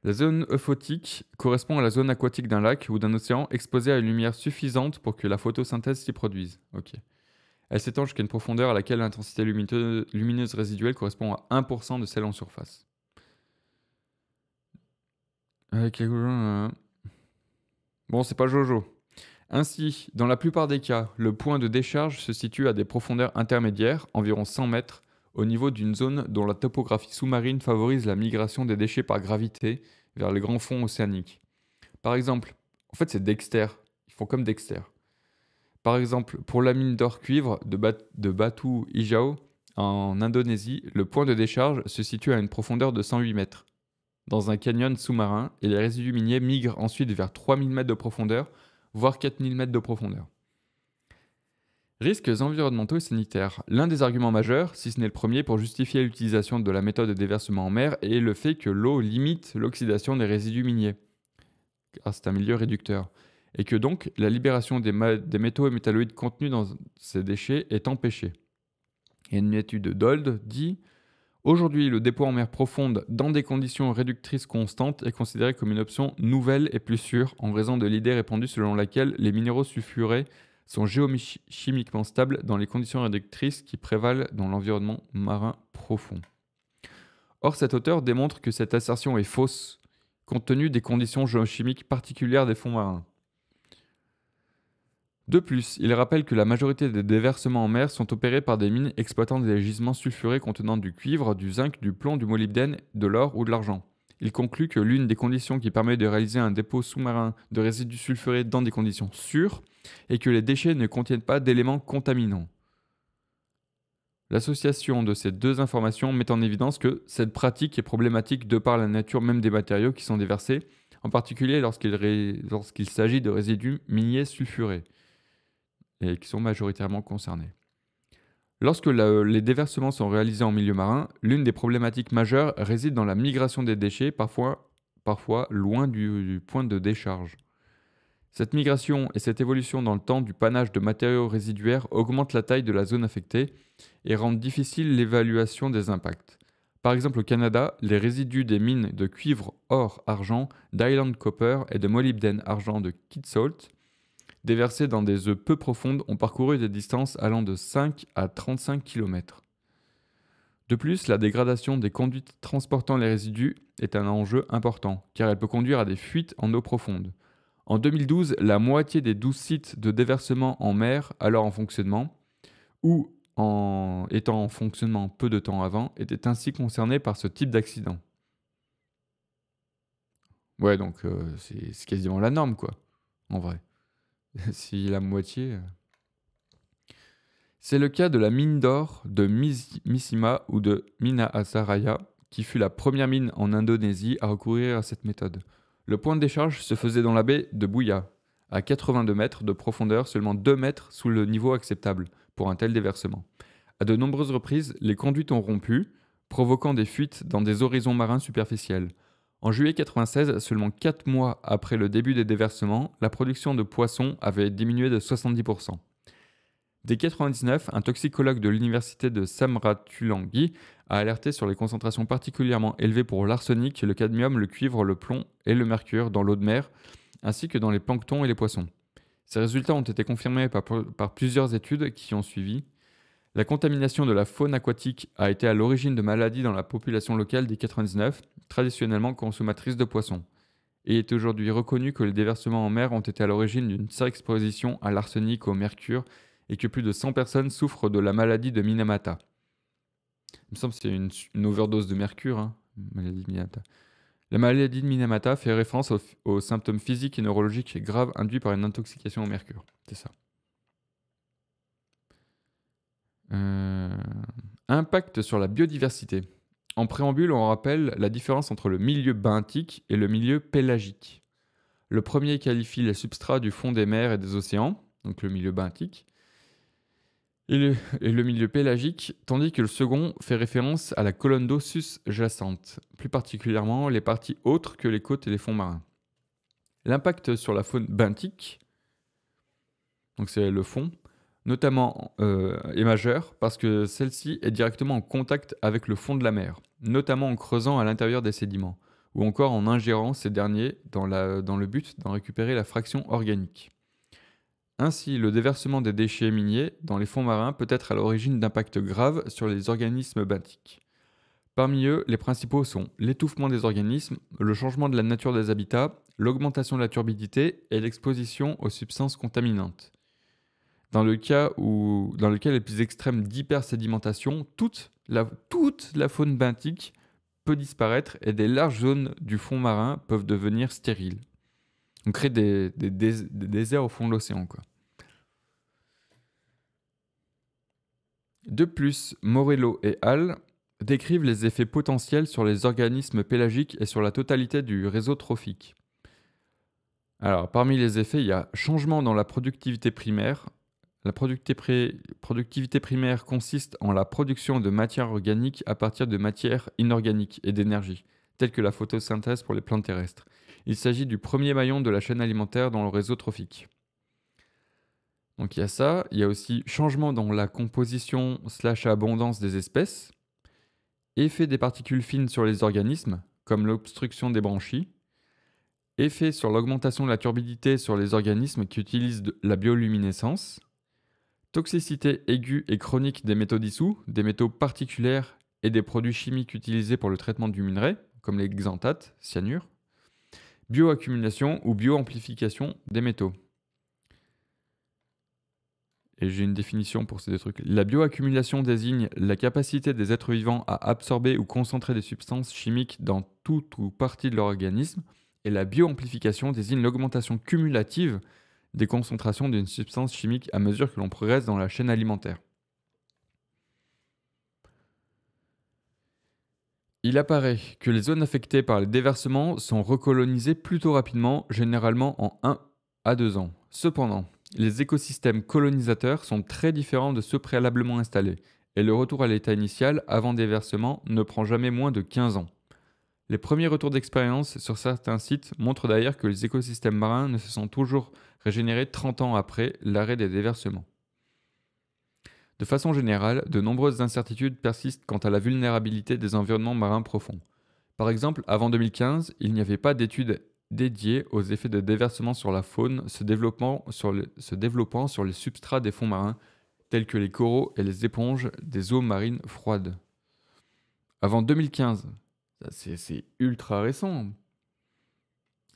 La zone euphotique correspond à la zone aquatique d'un lac ou d'un océan exposée à une lumière suffisante pour que la photosynthèse s'y produise. Ok. Elle s'étend jusqu'à une profondeur à laquelle l'intensité lumineuse résiduelle correspond à 1% de celle en surface. Euh. Bon, c'est pas Jojo. Ainsi, dans la plupart des cas, le point de décharge se situe à des profondeurs intermédiaires, environ 100 mètres, au niveau d'une zone dont la topographie sous-marine favorise la migration des déchets par gravité vers les grands fonds océaniques. Par exemple, en fait c'est Dexter, ils font comme Dexter. Par exemple, pour la mine d'or cuivre de, Batu Ijao en Indonésie, le point de décharge se situe à une profondeur de 108 mètres dans un canyon sous-marin et les résidus miniers migrent ensuite vers 3000 mètres de profondeur, voire 4000 mètres de profondeur. Risques environnementaux et sanitaires. L'un des arguments majeurs, si ce n'est le premier, pour justifier l'utilisation de la méthode de déversement en mer est le fait que l'eau limite l'oxydation des résidus miniers. Car c'est un milieu réducteur. Et que donc, la libération des, métaux et métalloïdes contenus dans ces déchets est empêchée. une étude d'Old dit Aujourd'hui, le dépôt en mer profonde dans des conditions réductrices constantes est considéré comme une option nouvelle et plus sûre en raison de l'idée répandue selon laquelle les minéraux sulfurés sont géochimiquement stables dans les conditions réductrices qui prévalent dans l'environnement marin profond. Or, cet auteur démontre que cette assertion est fausse, compte tenu des conditions géochimiques particulières des fonds marins. De plus, il rappelle que la majorité des déversements en mer sont opérés par des mines exploitant des gisements sulfurés contenant du cuivre, du zinc, du plomb, du molybdène, de l'or ou de l'argent. Il conclut que l'une des conditions qui permet de réaliser un dépôt sous-marin de résidus sulfurés dans des conditions sûres et que les déchets ne contiennent pas d'éléments contaminants. L'association de ces deux informations met en évidence que cette pratique est problématique de par la nature même des matériaux qui sont déversés, en particulier lorsqu'il s'agit de résidus miniers sulfurés, et qui sont majoritairement concernés. Lorsque les déversements sont réalisés en milieu marin, l'une des problématiques majeures réside dans la migration des déchets, parfois, loin du point de décharge. Cette migration et cette évolution dans le temps du panage de matériaux résiduaires augmentent la taille de la zone affectée et rendent difficile l'évaluation des impacts. Par exemple, au Canada, les résidus des mines de cuivre, or, argent, d'Island Copper et de molybdène argent de Salt, déversés dans des œufs peu profondes, ont parcouru des distances allant de 5 à 35 km. De plus, la dégradation des conduites transportant les résidus est un enjeu important, car elle peut conduire à des fuites en eau profonde. En 2012, la moitié des 12 sites de déversement en mer alors en fonctionnement, ou en étant en fonctionnement peu de temps avant, étaient ainsi concernés par ce type d'accident. Ouais, donc euh, c'est quasiment la norme, quoi, en vrai. si la moitié... Euh. C'est le cas de la mine d'or de Missima ou de Asaraya, qui fut la première mine en Indonésie à recourir à cette méthode. Le point de décharge se faisait dans la baie de Bouya, à 82 mètres de profondeur, seulement 2 mètres sous le niveau acceptable pour un tel déversement. À de nombreuses reprises, les conduites ont rompu, provoquant des fuites dans des horizons marins superficiels. En juillet 96, seulement 4 mois après le début des déversements, la production de poissons avait diminué de 70%. Dès 1999, un toxicologue de l'université de Samratulangi a alerté sur les concentrations particulièrement élevées pour l'arsenic, le cadmium, le cuivre, le plomb et le mercure dans l'eau de mer, ainsi que dans les planctons et les poissons. Ces résultats ont été confirmés par, plusieurs études qui ont suivi. La contamination de la faune aquatique a été à l'origine de maladies dans la population locale des 99, traditionnellement consommatrice de poissons. Et il est aujourd'hui reconnu que les déversements en mer ont été à l'origine d'une sur-exposition à l'arsenic, au mercure et que plus de 100 personnes souffrent de la maladie de Minamata. Il me semble que c'est une, overdose de mercure, hein, Minamata. La maladie de Minamata fait référence aux, symptômes physiques et neurologiques graves induits par une intoxication au mercure. C'est ça. Euh, impact sur la biodiversité. En préambule, on rappelle la différence entre le milieu benthique et le milieu pélagique. Le premier qualifie les substrats du fond des mers et des océans, donc le milieu benthique, et le, milieu pélagique, tandis que le second fait référence à la colonne d'eau jacente, plus particulièrement les parties autres que les côtes et les fonds marins. L'impact sur la faune benthique, donc c'est le fond, notamment euh, est majeur parce que celle-ci est directement en contact avec le fond de la mer, notamment en creusant à l'intérieur des sédiments, ou encore en ingérant ces derniers dans le but d'en récupérer la fraction organique. Ainsi, le déversement des déchets miniers dans les fonds marins peut être à l'origine d'impacts graves sur les organismes benthiques. Parmi eux, les principaux sont l'étouffement des organismes, le changement de la nature des habitats, l'augmentation de la turbidité et l'exposition aux substances contaminantes. Dans le cas où, dans lequel les plus extrêmes d'hypersédimentation, toute la, toute la faune benthique peut disparaître et des larges zones du fond marin peuvent devenir stériles. On crée des, déserts au fond de l'océan, De plus, Morello et Hall décrivent les effets potentiels sur les organismes pélagiques et sur la totalité du réseau trophique. Alors, parmi les effets, il y a changement dans la productivité primaire. La productivité primaire consiste en la production de matière organique à partir de matières inorganiques et d'énergie, telles que la photosynthèse pour les plantes terrestres. Il s'agit du premier maillon de la chaîne alimentaire dans le réseau trophique. Donc il y a ça, il y a aussi changement dans la composition slash abondance des espèces, effet des particules fines sur les organismes, comme l'obstruction des branchies, effet sur l'augmentation de la turbidité sur les organismes qui utilisent la bioluminescence, toxicité aiguë et chronique des métaux dissous, des métaux particulaires et des produits chimiques utilisés pour le traitement du minerai, comme les xanthates, cyanure, bioaccumulation ou bioamplification des métaux et j'ai une définition pour ces deux trucs. La bioaccumulation désigne la capacité des êtres vivants à absorber ou concentrer des substances chimiques dans toute ou partie de leur organisme, et la bioamplification désigne l'augmentation cumulative des concentrations d'une substance chimique à mesure que l'on progresse dans la chaîne alimentaire. Il apparaît que les zones affectées par les déversements sont recolonisées plutôt rapidement, généralement en 1 à 2 ans. Cependant, les écosystèmes colonisateurs sont très différents de ceux préalablement installés, et le retour à l'état initial avant déversement ne prend jamais moins de 15 ans. Les premiers retours d'expérience sur certains sites montrent d'ailleurs que les écosystèmes marins ne se sont toujours régénérés 30 ans après l'arrêt des déversements. De façon générale, de nombreuses incertitudes persistent quant à la vulnérabilité des environnements marins profonds. Par exemple, avant 2015, il n'y avait pas d'études dédié aux effets de déversement sur la faune se développant sur, les substrats des fonds marins, tels que les coraux et les éponges des eaux marines froides. Avant 2015, c'est ultra récent.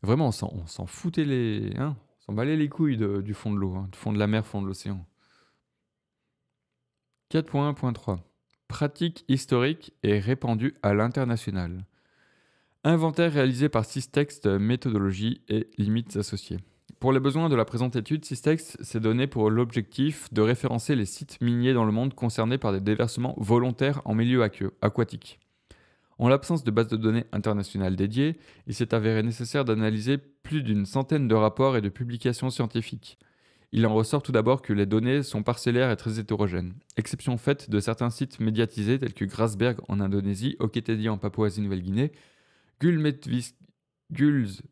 Vraiment, on s'en foutait les. Hein, les couilles du fond de l'eau, hein, du fond de la mer, fond de l'océan. 4.1.3 Pratique historique et répandue à l'international. Inventaire réalisé par Systext, méthodologie et limites associées. Pour les besoins de la présente étude, Systext s'est donné pour l'objectif de référencer les sites miniers dans le monde concernés par des déversements volontaires en milieu aquatique. En l'absence de base de données internationales dédiées, il s'est avéré nécessaire d'analyser plus d'une centaine de rapports et de publications scientifiques. Il en ressort tout d'abord que les données sont parcellaires et très hétérogènes, exception faite de certains sites médiatisés tels que Grasberg en Indonésie, Oketedi en Papouasie-Nouvelle-Guinée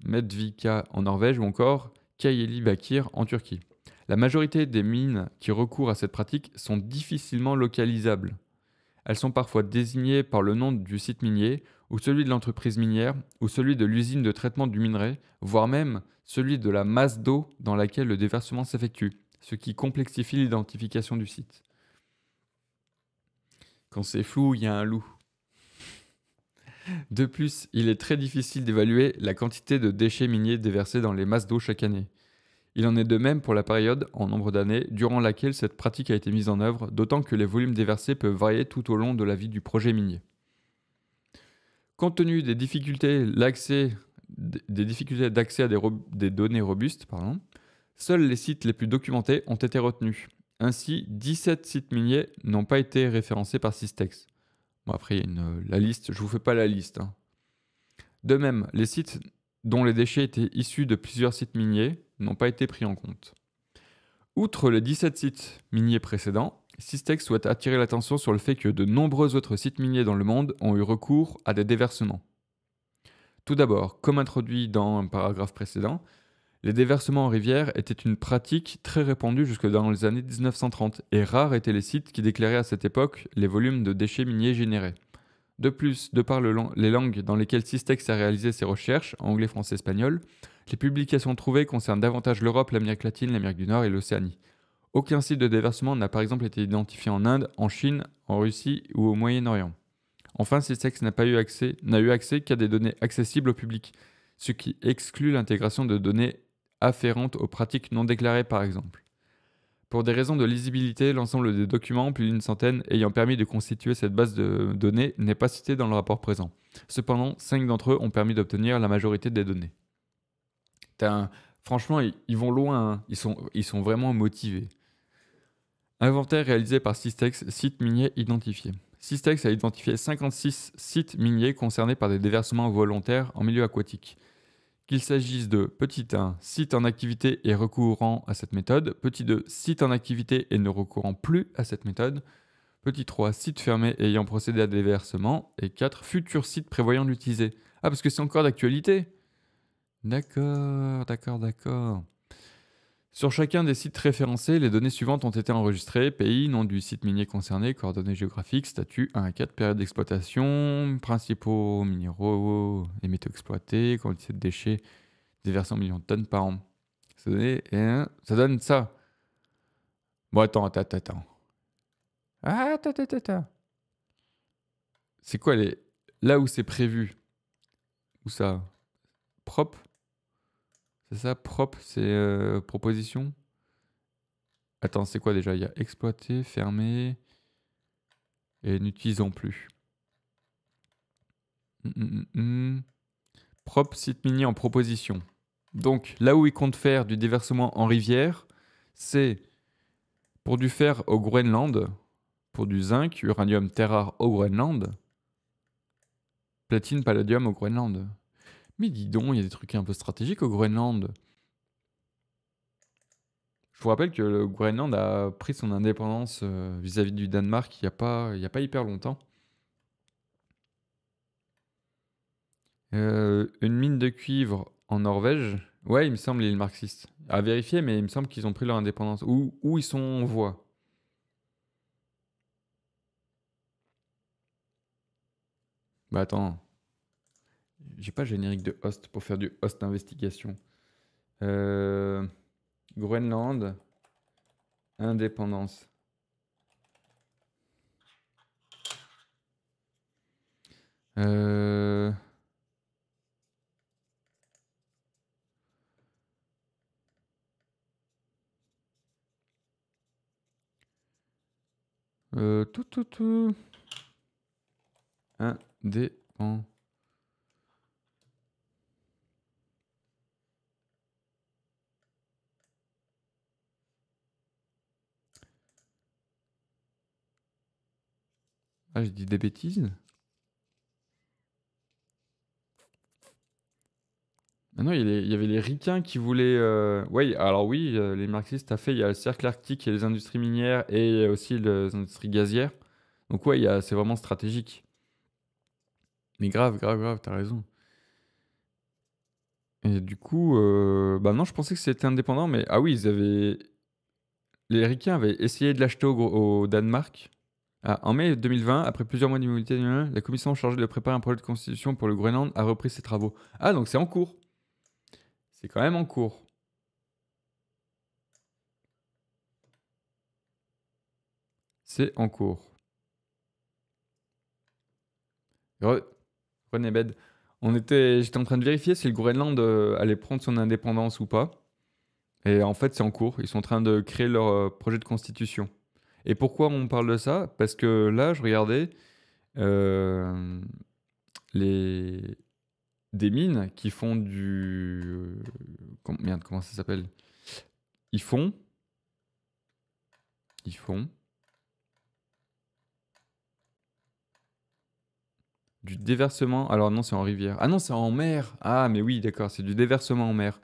medvika en Norvège ou encore Kayeli Bakir en Turquie. La majorité des mines qui recourent à cette pratique sont difficilement localisables. Elles sont parfois désignées par le nom du site minier ou celui de l'entreprise minière ou celui de l'usine de traitement du minerai, voire même celui de la masse d'eau dans laquelle le déversement s'effectue, ce qui complexifie l'identification du site. Quand c'est flou, il y a un loup. De plus, il est très difficile d'évaluer la quantité de déchets miniers déversés dans les masses d'eau chaque année. Il en est de même pour la période, en nombre d'années, durant laquelle cette pratique a été mise en œuvre, d'autant que les volumes déversés peuvent varier tout au long de la vie du projet minier. Compte tenu des difficultés d'accès à des, données robustes, seuls les sites les plus documentés ont été retenus. Ainsi, 17 sites miniers n'ont pas été référencés par Systex après, euh, la liste, je ne vous fais pas la liste. Hein. De même, les sites dont les déchets étaient issus de plusieurs sites miniers n'ont pas été pris en compte. Outre les 17 sites miniers précédents, Systex souhaite attirer l'attention sur le fait que de nombreux autres sites miniers dans le monde ont eu recours à des déversements. Tout d'abord, comme introduit dans un paragraphe précédent, les déversements en rivière étaient une pratique très répandue jusque dans les années 1930 et rares étaient les sites qui déclaraient à cette époque les volumes de déchets miniers générés. De plus, de par le les langues dans lesquelles Systex a réalisé ses recherches, anglais, français, espagnol, les publications trouvées concernent davantage l'Europe, l'Amérique latine, l'Amérique du Nord et l'Océanie. Aucun site de déversement n'a par exemple été identifié en Inde, en Chine, en Russie ou au Moyen-Orient. Enfin, Systex n'a eu accès qu'à des données accessibles au public, ce qui exclut l'intégration de données afférentes aux pratiques non déclarées par exemple. Pour des raisons de lisibilité, l'ensemble des documents, plus d'une centaine, ayant permis de constituer cette base de données n'est pas cité dans le rapport présent. Cependant, cinq d'entre eux ont permis d'obtenir la majorité des données. Franchement, ils vont loin, hein. ils, sont... ils sont vraiment motivés. Inventaire réalisé par Systex, sites miniers identifiés. Systex a identifié 56 sites miniers concernés par des déversements volontaires en milieu aquatique. Qu'il s'agisse de petit 1, site en activité et recourant à cette méthode, petit 2, site en activité et ne recourant plus à cette méthode, petit 3, site fermé ayant procédé à des versements, et 4, futur site prévoyant d'utiliser. Ah, parce que c'est encore d'actualité D'accord, d'accord, d'accord. Sur chacun des sites référencés, les données suivantes ont été enregistrées pays, nom du site minier concerné, coordonnées géographiques, statut 1 à 4, période d'exploitation, principaux minéraux les métaux exploités, quantité de déchets déversés millions de tonnes par an. Ça, donne, ça donne ça. Bon, attends, attends, ah, attends. attends, attends, attends. C'est quoi les. Là où c'est prévu, où ça propre, c'est ça, propre, c'est euh, proposition. Attends, c'est quoi déjà Il y a exploiter, fermer et n'utilisons plus. Hum, hum, hum, propre site mini en proposition. Donc là où il compte faire du déversement en rivière, c'est pour du fer au Groenland, pour du zinc, uranium, terre rare au Groenland, platine, palladium au Groenland. Mais dis donc, il y a des trucs un peu stratégiques au Groenland. Je vous rappelle que le Groenland a pris son indépendance euh, vis-à-vis du Danemark il n'y a, pas, hyper longtemps. Euh, une mine de cuivre en Norvège. Ouais, il me semble, il est marxiste. À vérifier, mais il me semble qu'ils ont pris leur indépendance. Où ils sont en voie. Bah attends. J'ai pas générique de host pour faire du host investigation. Euh, Groenland, indépendance. Euh, euh tout, tout, tout. Indépendance. Ah, j'ai dit des bêtises Ah non, il y avait les ricains qui voulaient. Euh, oui, alors oui, euh, les marxistes, t'as fait. Il y a le cercle arctique, il y a les industries minières et aussi les industries gazières. Donc, ouais, c'est vraiment stratégique. Mais grave, grave, grave, t'as raison. Et du coup, euh, bah non, je pensais que c'était indépendant, mais ah oui, ils avaient. Les ricains avaient essayé de l'acheter au... au Danemark. Ah, en mai 2020, après plusieurs mois d'immunité, la commission chargée de préparer un projet de constitution pour le Groenland a repris ses travaux. Ah, donc c'est en cours. C'est quand même en cours. C'est en cours. René Bed, on était, j'étais en train de vérifier si le Groenland euh, allait prendre son indépendance ou pas. Et en fait, c'est en cours. Ils sont en train de créer leur euh, projet de constitution. Et pourquoi on parle de ça Parce que là, je regardais euh, les... des mines qui font du. Euh, merde, comment ça s'appelle Ils font. Ils font. Du déversement. Alors non, c'est en rivière. Ah non, c'est en mer. Ah, mais oui, d'accord, c'est du déversement en mer.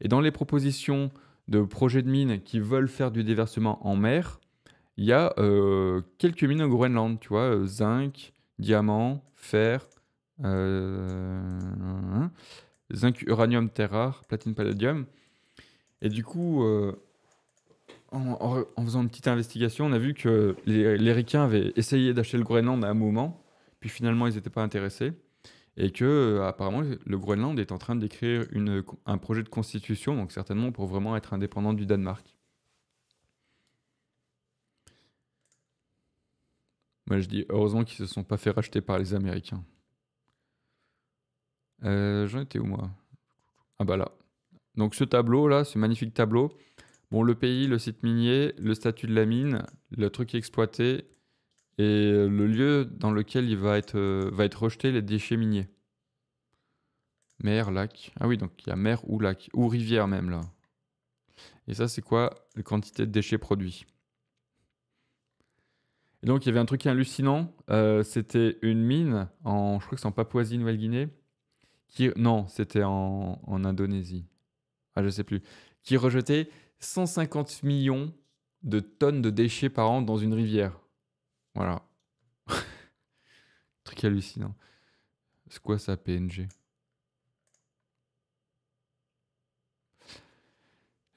Et dans les propositions de projets de mines qui veulent faire du déversement en mer, il y a euh, quelques mines au Groenland, tu vois, euh, zinc, diamant, fer, euh, hein, zinc, uranium, terre rare, platine, palladium. Et du coup, en, faisant une petite investigation, on a vu que les, les avaient essayé d'acheter le Groenland à un moment, puis finalement ils n'étaient pas intéressés, et que apparemment le Groenland est en train d'écrire un projet de constitution, donc certainement pour vraiment être indépendant du Danemark. Moi, je dis heureusement qu'ils se sont pas fait racheter par les Américains. Euh, j'en étais où, moi Ah, bah là. Donc, ce tableau-là, ce magnifique tableau. Bon, le pays, le site minier, le statut de la mine, le truc exploité et euh, le lieu dans lequel il va être, euh, va être rejeté les déchets miniers. Mer, lac. Ah oui, donc il y a mer ou lac, ou rivière même là. Et ça, c'est quoi la quantité de déchets produits et donc, il y avait un truc hallucinant. Euh, c'était une mine, en, je crois que c'est en Papouasie-Nouvelle-Guinée. Qui, non, c'était en, Indonésie. Ah, je sais plus. Qui rejetait 150 millions de tonnes de déchets par an dans une rivière. Voilà. truc hallucinant. C'est quoi ça, PNG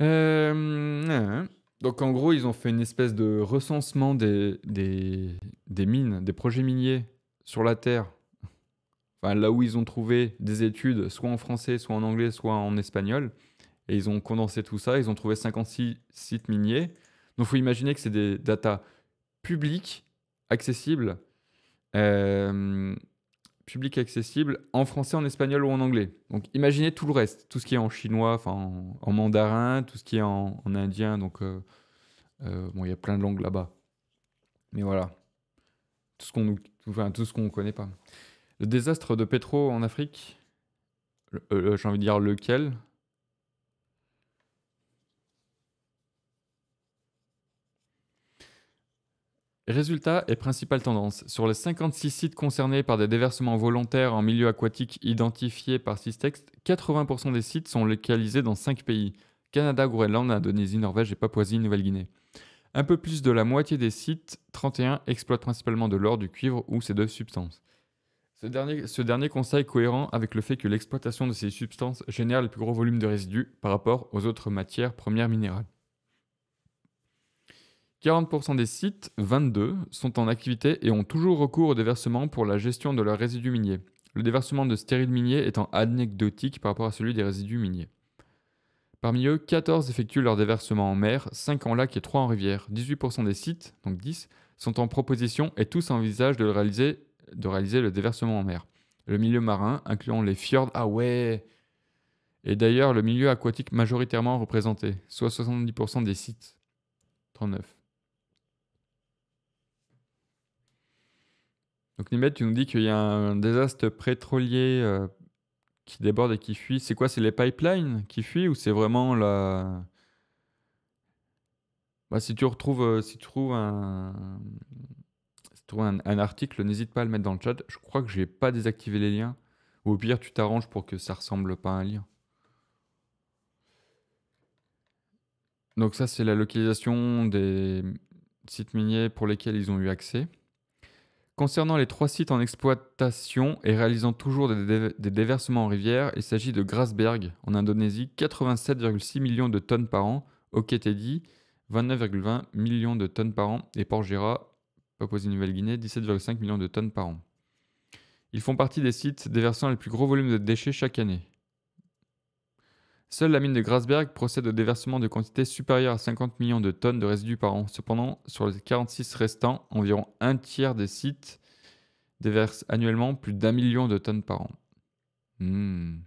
euh... Donc en gros, ils ont fait une espèce de recensement des, des, mines, des projets miniers sur la Terre. Enfin, là où ils ont trouvé des études, soit en français, soit en anglais, soit en espagnol. Et ils ont condensé tout ça, ils ont trouvé 56 sites miniers. Donc il faut imaginer que c'est des datas publiques, accessibles, euh, public accessible en français, en espagnol ou en anglais. Donc imaginez tout le reste, tout ce qui est en chinois, enfin en, mandarin, tout ce qui est en, indien. Donc euh, euh, bon, il y a plein de langues là-bas. Mais voilà, tout ce qu'on ne tout ce qu'on connaît pas. Le désastre de Petro en Afrique, euh, j'ai envie de dire lequel Résultats et principales tendances. Sur les 56 sites concernés par des déversements volontaires en milieu aquatique identifiés par Systex, 80% des sites sont localisés dans 5 pays Canada, Groenland, Indonésie, Norvège et Papouasie-Nouvelle-Guinée. Un peu plus de la moitié des sites, 31, exploitent principalement de l'or, du cuivre ou ces deux substances. Ce dernier, constat conseil est cohérent avec le fait que l'exploitation de ces substances génère le plus gros volume de résidus par rapport aux autres matières premières minérales. 40% des sites, 22, sont en activité et ont toujours recours au déversement pour la gestion de leurs résidus miniers. Le déversement de stériles miniers étant anecdotique par rapport à celui des résidus miniers. Parmi eux, 14 effectuent leur déversement en mer, 5 en lac et 3 en rivière. 18% des sites, donc 10, sont en proposition et tous envisagent de réaliser, le déversement en mer. Le milieu marin, incluant les fjords, ah ouais Et d'ailleurs, le milieu aquatique majoritairement représenté, soit 70% des sites. 39. Donc Nimet, tu nous dis qu'il y a un désastre pétrolier euh, qui déborde et qui fuit. C'est quoi C'est les pipelines qui fuient ou c'est vraiment la... Bah, si tu retrouves, euh, si tu trouves un, article, n'hésite pas à le mettre dans le chat. Je crois que j'ai pas désactivé les liens. Ou au pire, tu t'arranges pour que ça ressemble pas à un lien. Donc ça, c'est la localisation des sites miniers pour lesquels ils ont eu accès. Concernant les trois sites en exploitation et réalisant toujours des, déversements en rivière, il s'agit de Grasberg en Indonésie, 87,6 millions de tonnes par an, Oketedi, 29,20 millions de tonnes par an, et Porgera, Papouasie-Nouvelle-Guinée, 17,5 millions de tonnes par an. Ils font partie des sites déversant les plus gros volumes de déchets chaque année. Seule la mine de Grasberg procède au déversement de quantités supérieures à 50 millions de tonnes de résidus par an. Cependant, sur les 46 restants, environ un tiers des sites déversent annuellement plus d'un million de tonnes par an. Hmm.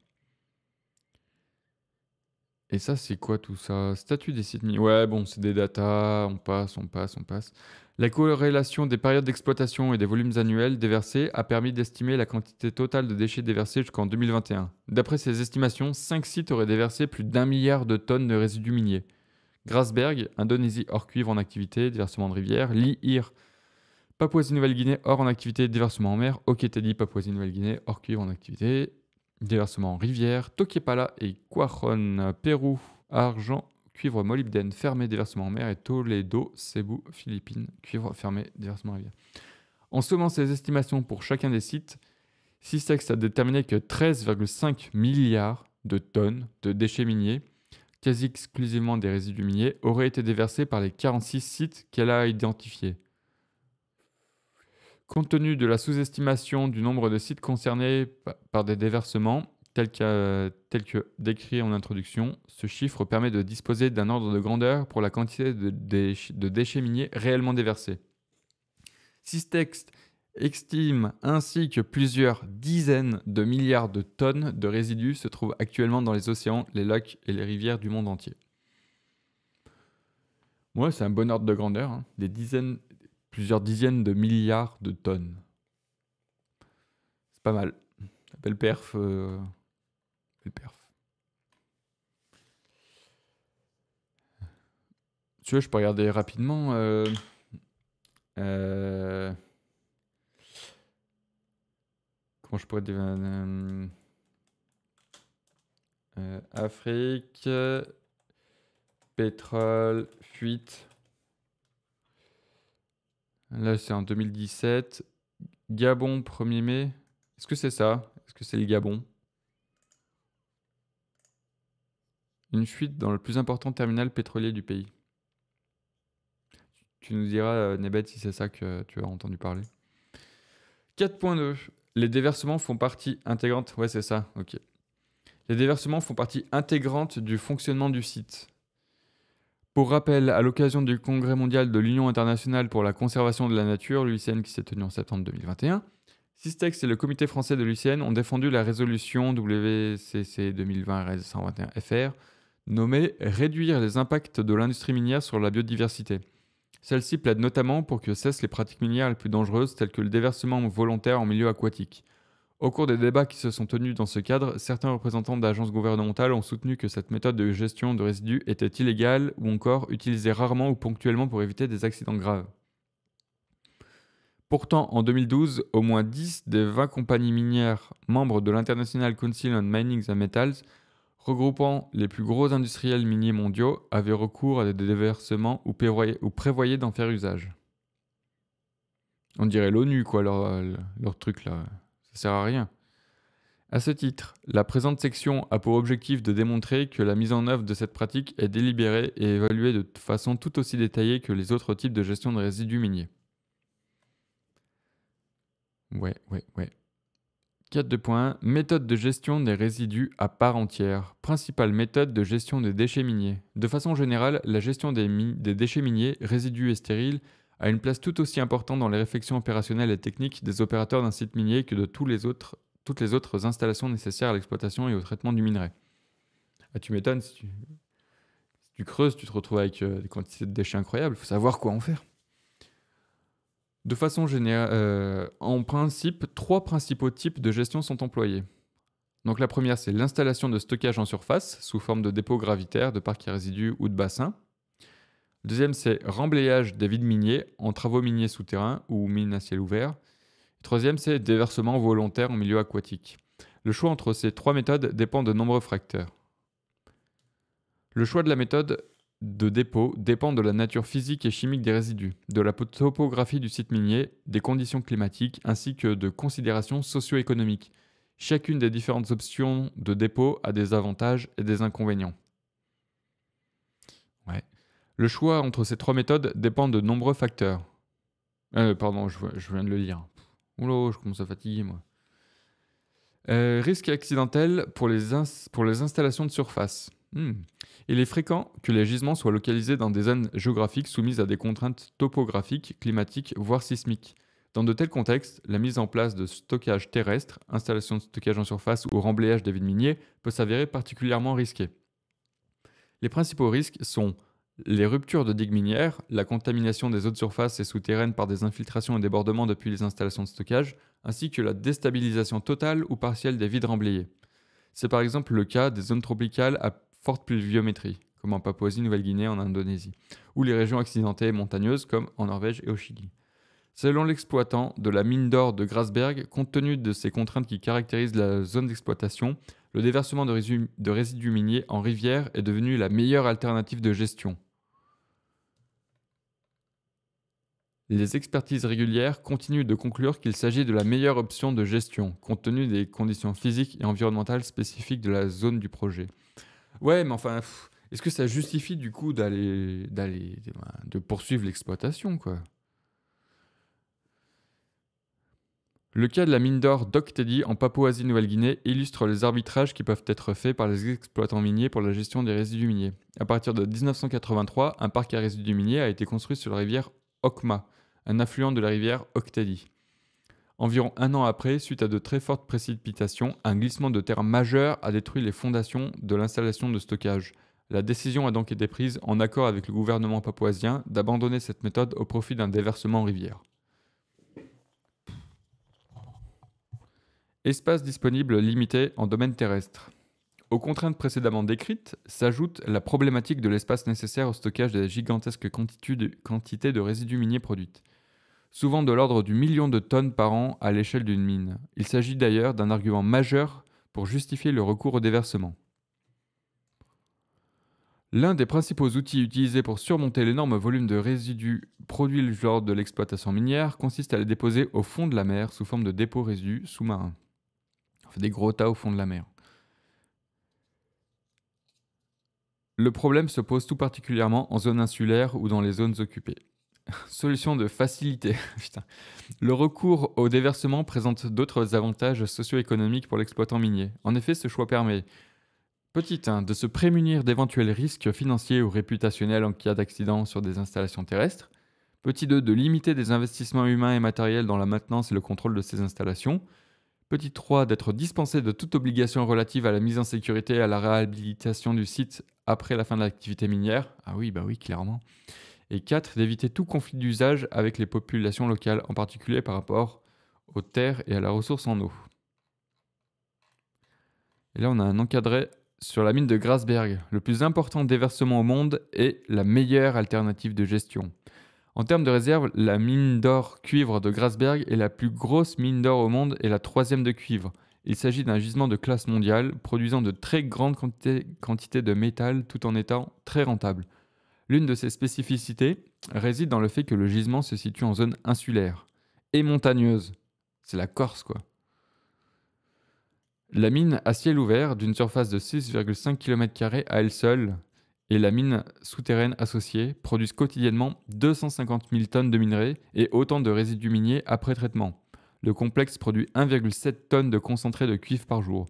Et ça, c'est quoi tout ça Statut des sites miniers. Ouais, bon, c'est des datas, on passe, on passe, on passe. La corrélation des périodes d'exploitation et des volumes annuels déversés a permis d'estimer la quantité totale de déchets déversés jusqu'en 2021. D'après ces estimations, 5 sites auraient déversé plus d'un milliard de tonnes de résidus miniers. Grasberg, Indonésie hors cuivre en activité, déversement de rivière, Lihir, Papouasie-Nouvelle-Guinée hors en activité, déversement en mer, Oketeli, Papouasie-Nouvelle-Guinée hors cuivre en activité, déversement en rivière, Toquepala et Quaron, Pérou, argent cuivre, molybdène, fermé, déversement en mer et Toledo, Cebu, Philippines, cuivre, fermé, déversement en rivière. En sommant ces estimations pour chacun des sites, Sistex a déterminé que 13,5 milliards de tonnes de déchets miniers, quasi exclusivement des résidus miniers, auraient été déversés par les 46 sites qu'elle a identifiés. Compte tenu de la sous-estimation du nombre de sites concernés par des déversements, Tel que, décrit en introduction, ce chiffre permet de disposer d'un ordre de grandeur pour la quantité de, déchets miniers réellement déversés. ce texte estime ainsi que plusieurs dizaines de milliards de tonnes de résidus se trouvent actuellement dans les océans, les lacs et les rivières du monde entier. Moi, c'est un bon ordre de grandeur, hein. des dizaines, plusieurs dizaines de milliards de tonnes. C'est pas mal. belle perf. Euh, tu vois, je peux regarder rapidement. Euh, euh, comment je pourrais. Euh, euh... Afrique. Pétrole. Fuite. Là, c'est en 2017. Gabon, 1er mai. Est-ce que c'est ça Est-ce que c'est le Gabon une fuite dans le plus important terminal pétrolier du pays. Tu nous diras, euh, Nebet, si c'est ça que tu as entendu parler. 4.2. Les déversements font partie intégrante. Ouais, c'est ça, ok. Les déversements font partie intégrante du fonctionnement du site. Pour rappel, à l'occasion du Congrès mondial de l'Union internationale pour la conservation de la nature, l'UICN, qui s'est tenu en septembre 2021, Systex et le comité français de l'UICN ont défendu la résolution WCC 2020-121-FR nommé « Réduire les impacts de l'industrie minière sur la biodiversité. Celle-ci plaide notamment pour que cessent les pratiques minières les plus dangereuses telles que le déversement volontaire en milieu aquatique. Au cours des débats qui se sont tenus dans ce cadre, certains représentants d'agences gouvernementales ont soutenu que cette méthode de gestion de résidus était illégale ou encore utilisée rarement ou ponctuellement pour éviter des accidents graves. Pourtant, en 2012, au moins 10 des 20 compagnies minières membres de l'International Council on Mining and Metals regroupant les plus gros industriels miniers mondiaux, avaient recours à des déversements ou, prévoyaient d'en faire usage. On dirait l'ONU, quoi, leur, leur truc là. Ça sert à rien. À ce titre, la présente section a pour objectif de démontrer que la mise en œuvre de cette pratique est délibérée et évaluée de façon tout aussi détaillée que les autres types de gestion de résidus miniers. Ouais, ouais, ouais. 4 points. Méthode de gestion des résidus à part entière. Principale méthode de gestion des déchets miniers. De façon générale, la gestion des, des déchets miniers, résidus et stériles a une place tout aussi importante dans les réflexions opérationnelles et techniques des opérateurs d'un site minier que de toutes les autres installations nécessaires à l'exploitation et au traitement du minerai. Ah, tu m'étonnes, si tu... creuses, tu te retrouves avec euh, des quantités de déchets incroyables. Il faut savoir quoi en faire. De façon générale, euh, en principe, trois principaux types de gestion sont employés. Donc la première, c'est l'installation de stockage en surface sous forme de dépôts gravitaires, de parcs résidus ou de bassins. Deuxième, c'est remblayage des vides miniers en travaux miniers souterrains ou mines à ciel ouvert. Troisième, c'est déversement volontaire en milieu aquatique. Le choix entre ces trois méthodes dépend de nombreux facteurs. Le choix de la méthode de dépôt dépend de la nature physique et chimique des résidus, de la topographie du site minier, des conditions climatiques ainsi que de considérations socio-économiques. Chacune des différentes options de dépôt a des avantages et des inconvénients. Le choix entre ces trois méthodes dépend de nombreux facteurs. Euh, pardon, je, viens de le lire. Oula, je commence à fatiguer moi. Euh, risque accidentel pour les, pour les installations de surface. Hmm. Il est fréquent que les gisements soient localisés dans des zones géographiques soumises à des contraintes topographiques, climatiques, voire sismiques. Dans de tels contextes, la mise en place de stockage terrestre, installation de stockage en surface ou remblayage des vides miniers peut s'avérer particulièrement risquée. Les principaux risques sont les ruptures de digues minières, la contamination des eaux de surface et souterraines par des infiltrations et débordements depuis les installations de stockage, ainsi que la déstabilisation totale ou partielle des vides remblayés. C'est par exemple le cas des zones tropicales à forte pluviométrie, comme en Papouasie-Nouvelle-Guinée, en Indonésie, ou les régions accidentées et montagneuses, comme en Norvège et au Chili. Selon l'exploitant de la mine d'or de Grasberg, compte tenu de ces contraintes qui caractérisent la zone d'exploitation, le déversement de, de résidus miniers en rivière est devenu la meilleure alternative de gestion. Les expertises régulières continuent de conclure qu'il s'agit de la meilleure option de gestion, compte tenu des conditions physiques et environnementales spécifiques de la zone du projet. Ouais, mais enfin, est-ce que ça justifie du coup d'aller, d'aller, de poursuivre l'exploitation, quoi Le cas de la mine d'or Doktedi en Papouasie-Nouvelle-Guinée illustre les arbitrages qui peuvent être faits par les exploitants miniers pour la gestion des résidus miniers. À partir de 1983, un parc à résidus miniers a été construit sur la rivière Okma, un affluent de la rivière octadi. Environ un an après, suite à de très fortes précipitations, un glissement de terre majeur a détruit les fondations de l'installation de stockage. La décision a donc été prise, en accord avec le gouvernement papouasien, d'abandonner cette méthode au profit d'un déversement en rivière. Espace disponible limité en domaine terrestre. Aux contraintes précédemment décrites s'ajoute la problématique de l'espace nécessaire au stockage des gigantesques quantités de résidus miniers produites souvent de l'ordre du million de tonnes par an à l'échelle d'une mine. Il s'agit d'ailleurs d'un argument majeur pour justifier le recours au déversement. L'un des principaux outils utilisés pour surmonter l'énorme volume de résidus produits lors de l'exploitation minière consiste à les déposer au fond de la mer sous forme de dépôts résidus sous-marins. On fait des gros tas au fond de la mer. Le problème se pose tout particulièrement en zone insulaire ou dans les zones occupées. Solution de facilité. Le recours au déversement présente d'autres avantages socio-économiques pour l'exploitant minier. En effet, ce choix permet Petit 1. Hein, de se prémunir d'éventuels risques financiers ou réputationnels en cas d'accident sur des installations terrestres. Petit 2. De limiter des investissements humains et matériels dans la maintenance et le contrôle de ces installations. Petit 3. D'être dispensé de toute obligation relative à la mise en sécurité et à la réhabilitation du site après la fin de l'activité minière. Ah oui, bah oui, clairement et 4. d'éviter tout conflit d'usage avec les populations locales, en particulier par rapport aux terres et à la ressource en eau. Et là, on a un encadré sur la mine de Grasberg, le plus important déversement au monde et la meilleure alternative de gestion. En termes de réserve, la mine d'or cuivre de Grasberg est la plus grosse mine d'or au monde et la troisième de cuivre. Il s'agit d'un gisement de classe mondiale produisant de très grandes quantités, quantités de métal tout en étant très rentable. L'une de ses spécificités réside dans le fait que le gisement se situe en zone insulaire et montagneuse. C'est la Corse, quoi. La mine à ciel ouvert, d'une surface de 6,5 km à elle seule, et la mine souterraine associée produisent quotidiennement 250 000 tonnes de minerais et autant de résidus miniers après traitement. Le complexe produit 1,7 tonnes de concentré de cuivre par jour.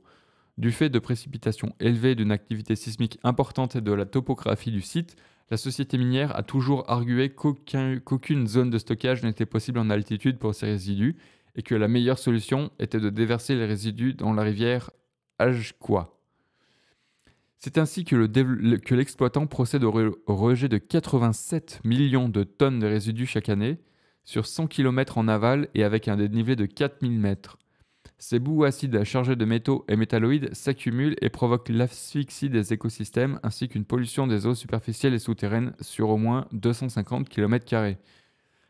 Du fait de précipitations élevées, d'une activité sismique importante et de la topographie du site, la société minière a toujours argué qu'aucune zone de stockage n'était possible en altitude pour ces résidus et que la meilleure solution était de déverser les résidus dans la rivière Ajkwa. C'est ainsi que, l'exploitant procède au, au rejet de 87 millions de tonnes de résidus chaque année sur 100 km en aval et avec un dénivelé de 4000 mètres. Ces boues acides chargées de métaux et métalloïdes s'accumulent et provoquent l'asphyxie des écosystèmes ainsi qu'une pollution des eaux superficielles et souterraines sur au moins 250 km.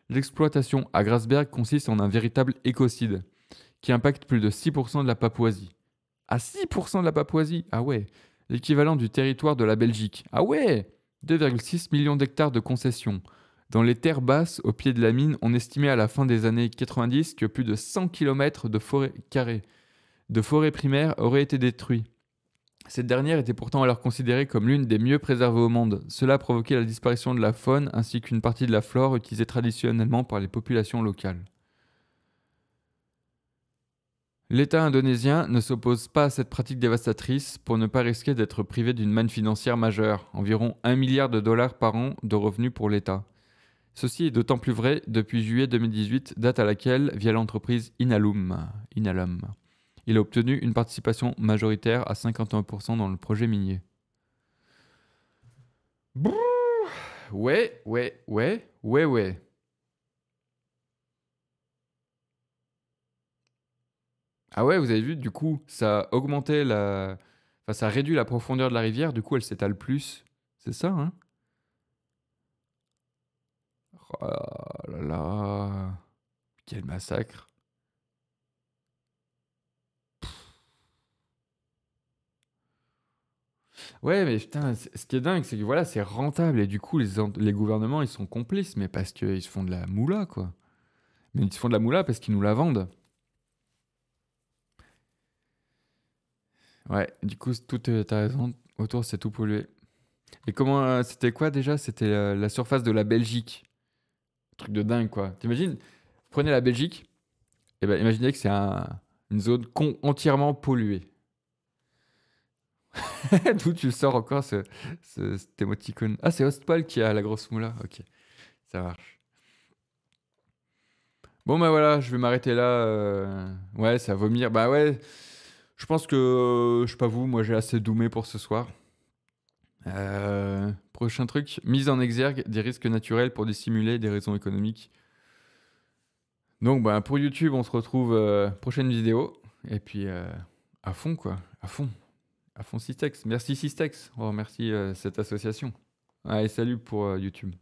L'exploitation à Grasberg consiste en un véritable écocide qui impacte plus de 6% de la Papouasie. À 6% de la Papouasie Ah ouais L'équivalent du territoire de la Belgique. Ah ouais 2,6 millions d'hectares de concessions, dans les terres basses, au pied de la mine, on estimait à la fin des années 90 que plus de 100 km de forêts carrées, de forêts primaires, auraient été détruits. Cette dernière était pourtant alors considérée comme l'une des mieux préservées au monde. Cela a provoqué la disparition de la faune ainsi qu'une partie de la flore utilisée traditionnellement par les populations locales. L'État indonésien ne s'oppose pas à cette pratique dévastatrice pour ne pas risquer d'être privé d'une manne financière majeure, environ 1 milliard de dollars par an de revenus pour l'État. Ceci est d'autant plus vrai depuis juillet 2018, date à laquelle, via l'entreprise Inalum, il a obtenu une participation majoritaire à 51% dans le projet minier. ouais, ouais, ouais, ouais, ouais. Ah ouais, vous avez vu, du coup, ça a augmenté la... Enfin, ça a réduit la profondeur de la rivière, du coup, elle s'étale plus. C'est ça, hein Oh là là. Quel massacre. Ouais, mais putain, ce qui est dingue, c'est que voilà, c'est rentable. Et du coup, les, les gouvernements, ils sont complices, mais parce qu'ils se font de la moula, quoi. Mais ils se font de la moula parce qu'ils nous la vendent. Ouais, du coup, tout, euh, t'as raison, autour, c'est tout pollué. Et comment, euh, c'était quoi déjà C'était euh, la surface de la Belgique. Truc de dingue, quoi. T'imagines Prenez la Belgique, et eh ben, imaginez que c'est une zone entièrement polluée. D'où tu sors encore ce, ce, cet Ah, c'est Ostpal qui a la grosse moula. Ok, ça marche. Bon, ben voilà, je vais m'arrêter là. Euh, ouais, ça va vomir. Bah ouais, je pense que, je sais pas vous, moi j'ai assez doumé pour ce soir. Euh, prochain truc, mise en exergue des risques naturels pour dissimuler des raisons économiques. Donc ben pour YouTube, on se retrouve euh, prochaine vidéo. Et puis euh, à fond quoi, à fond. À fond Systex. Merci Systex. On remercie cette association. Allez, salut pour YouTube.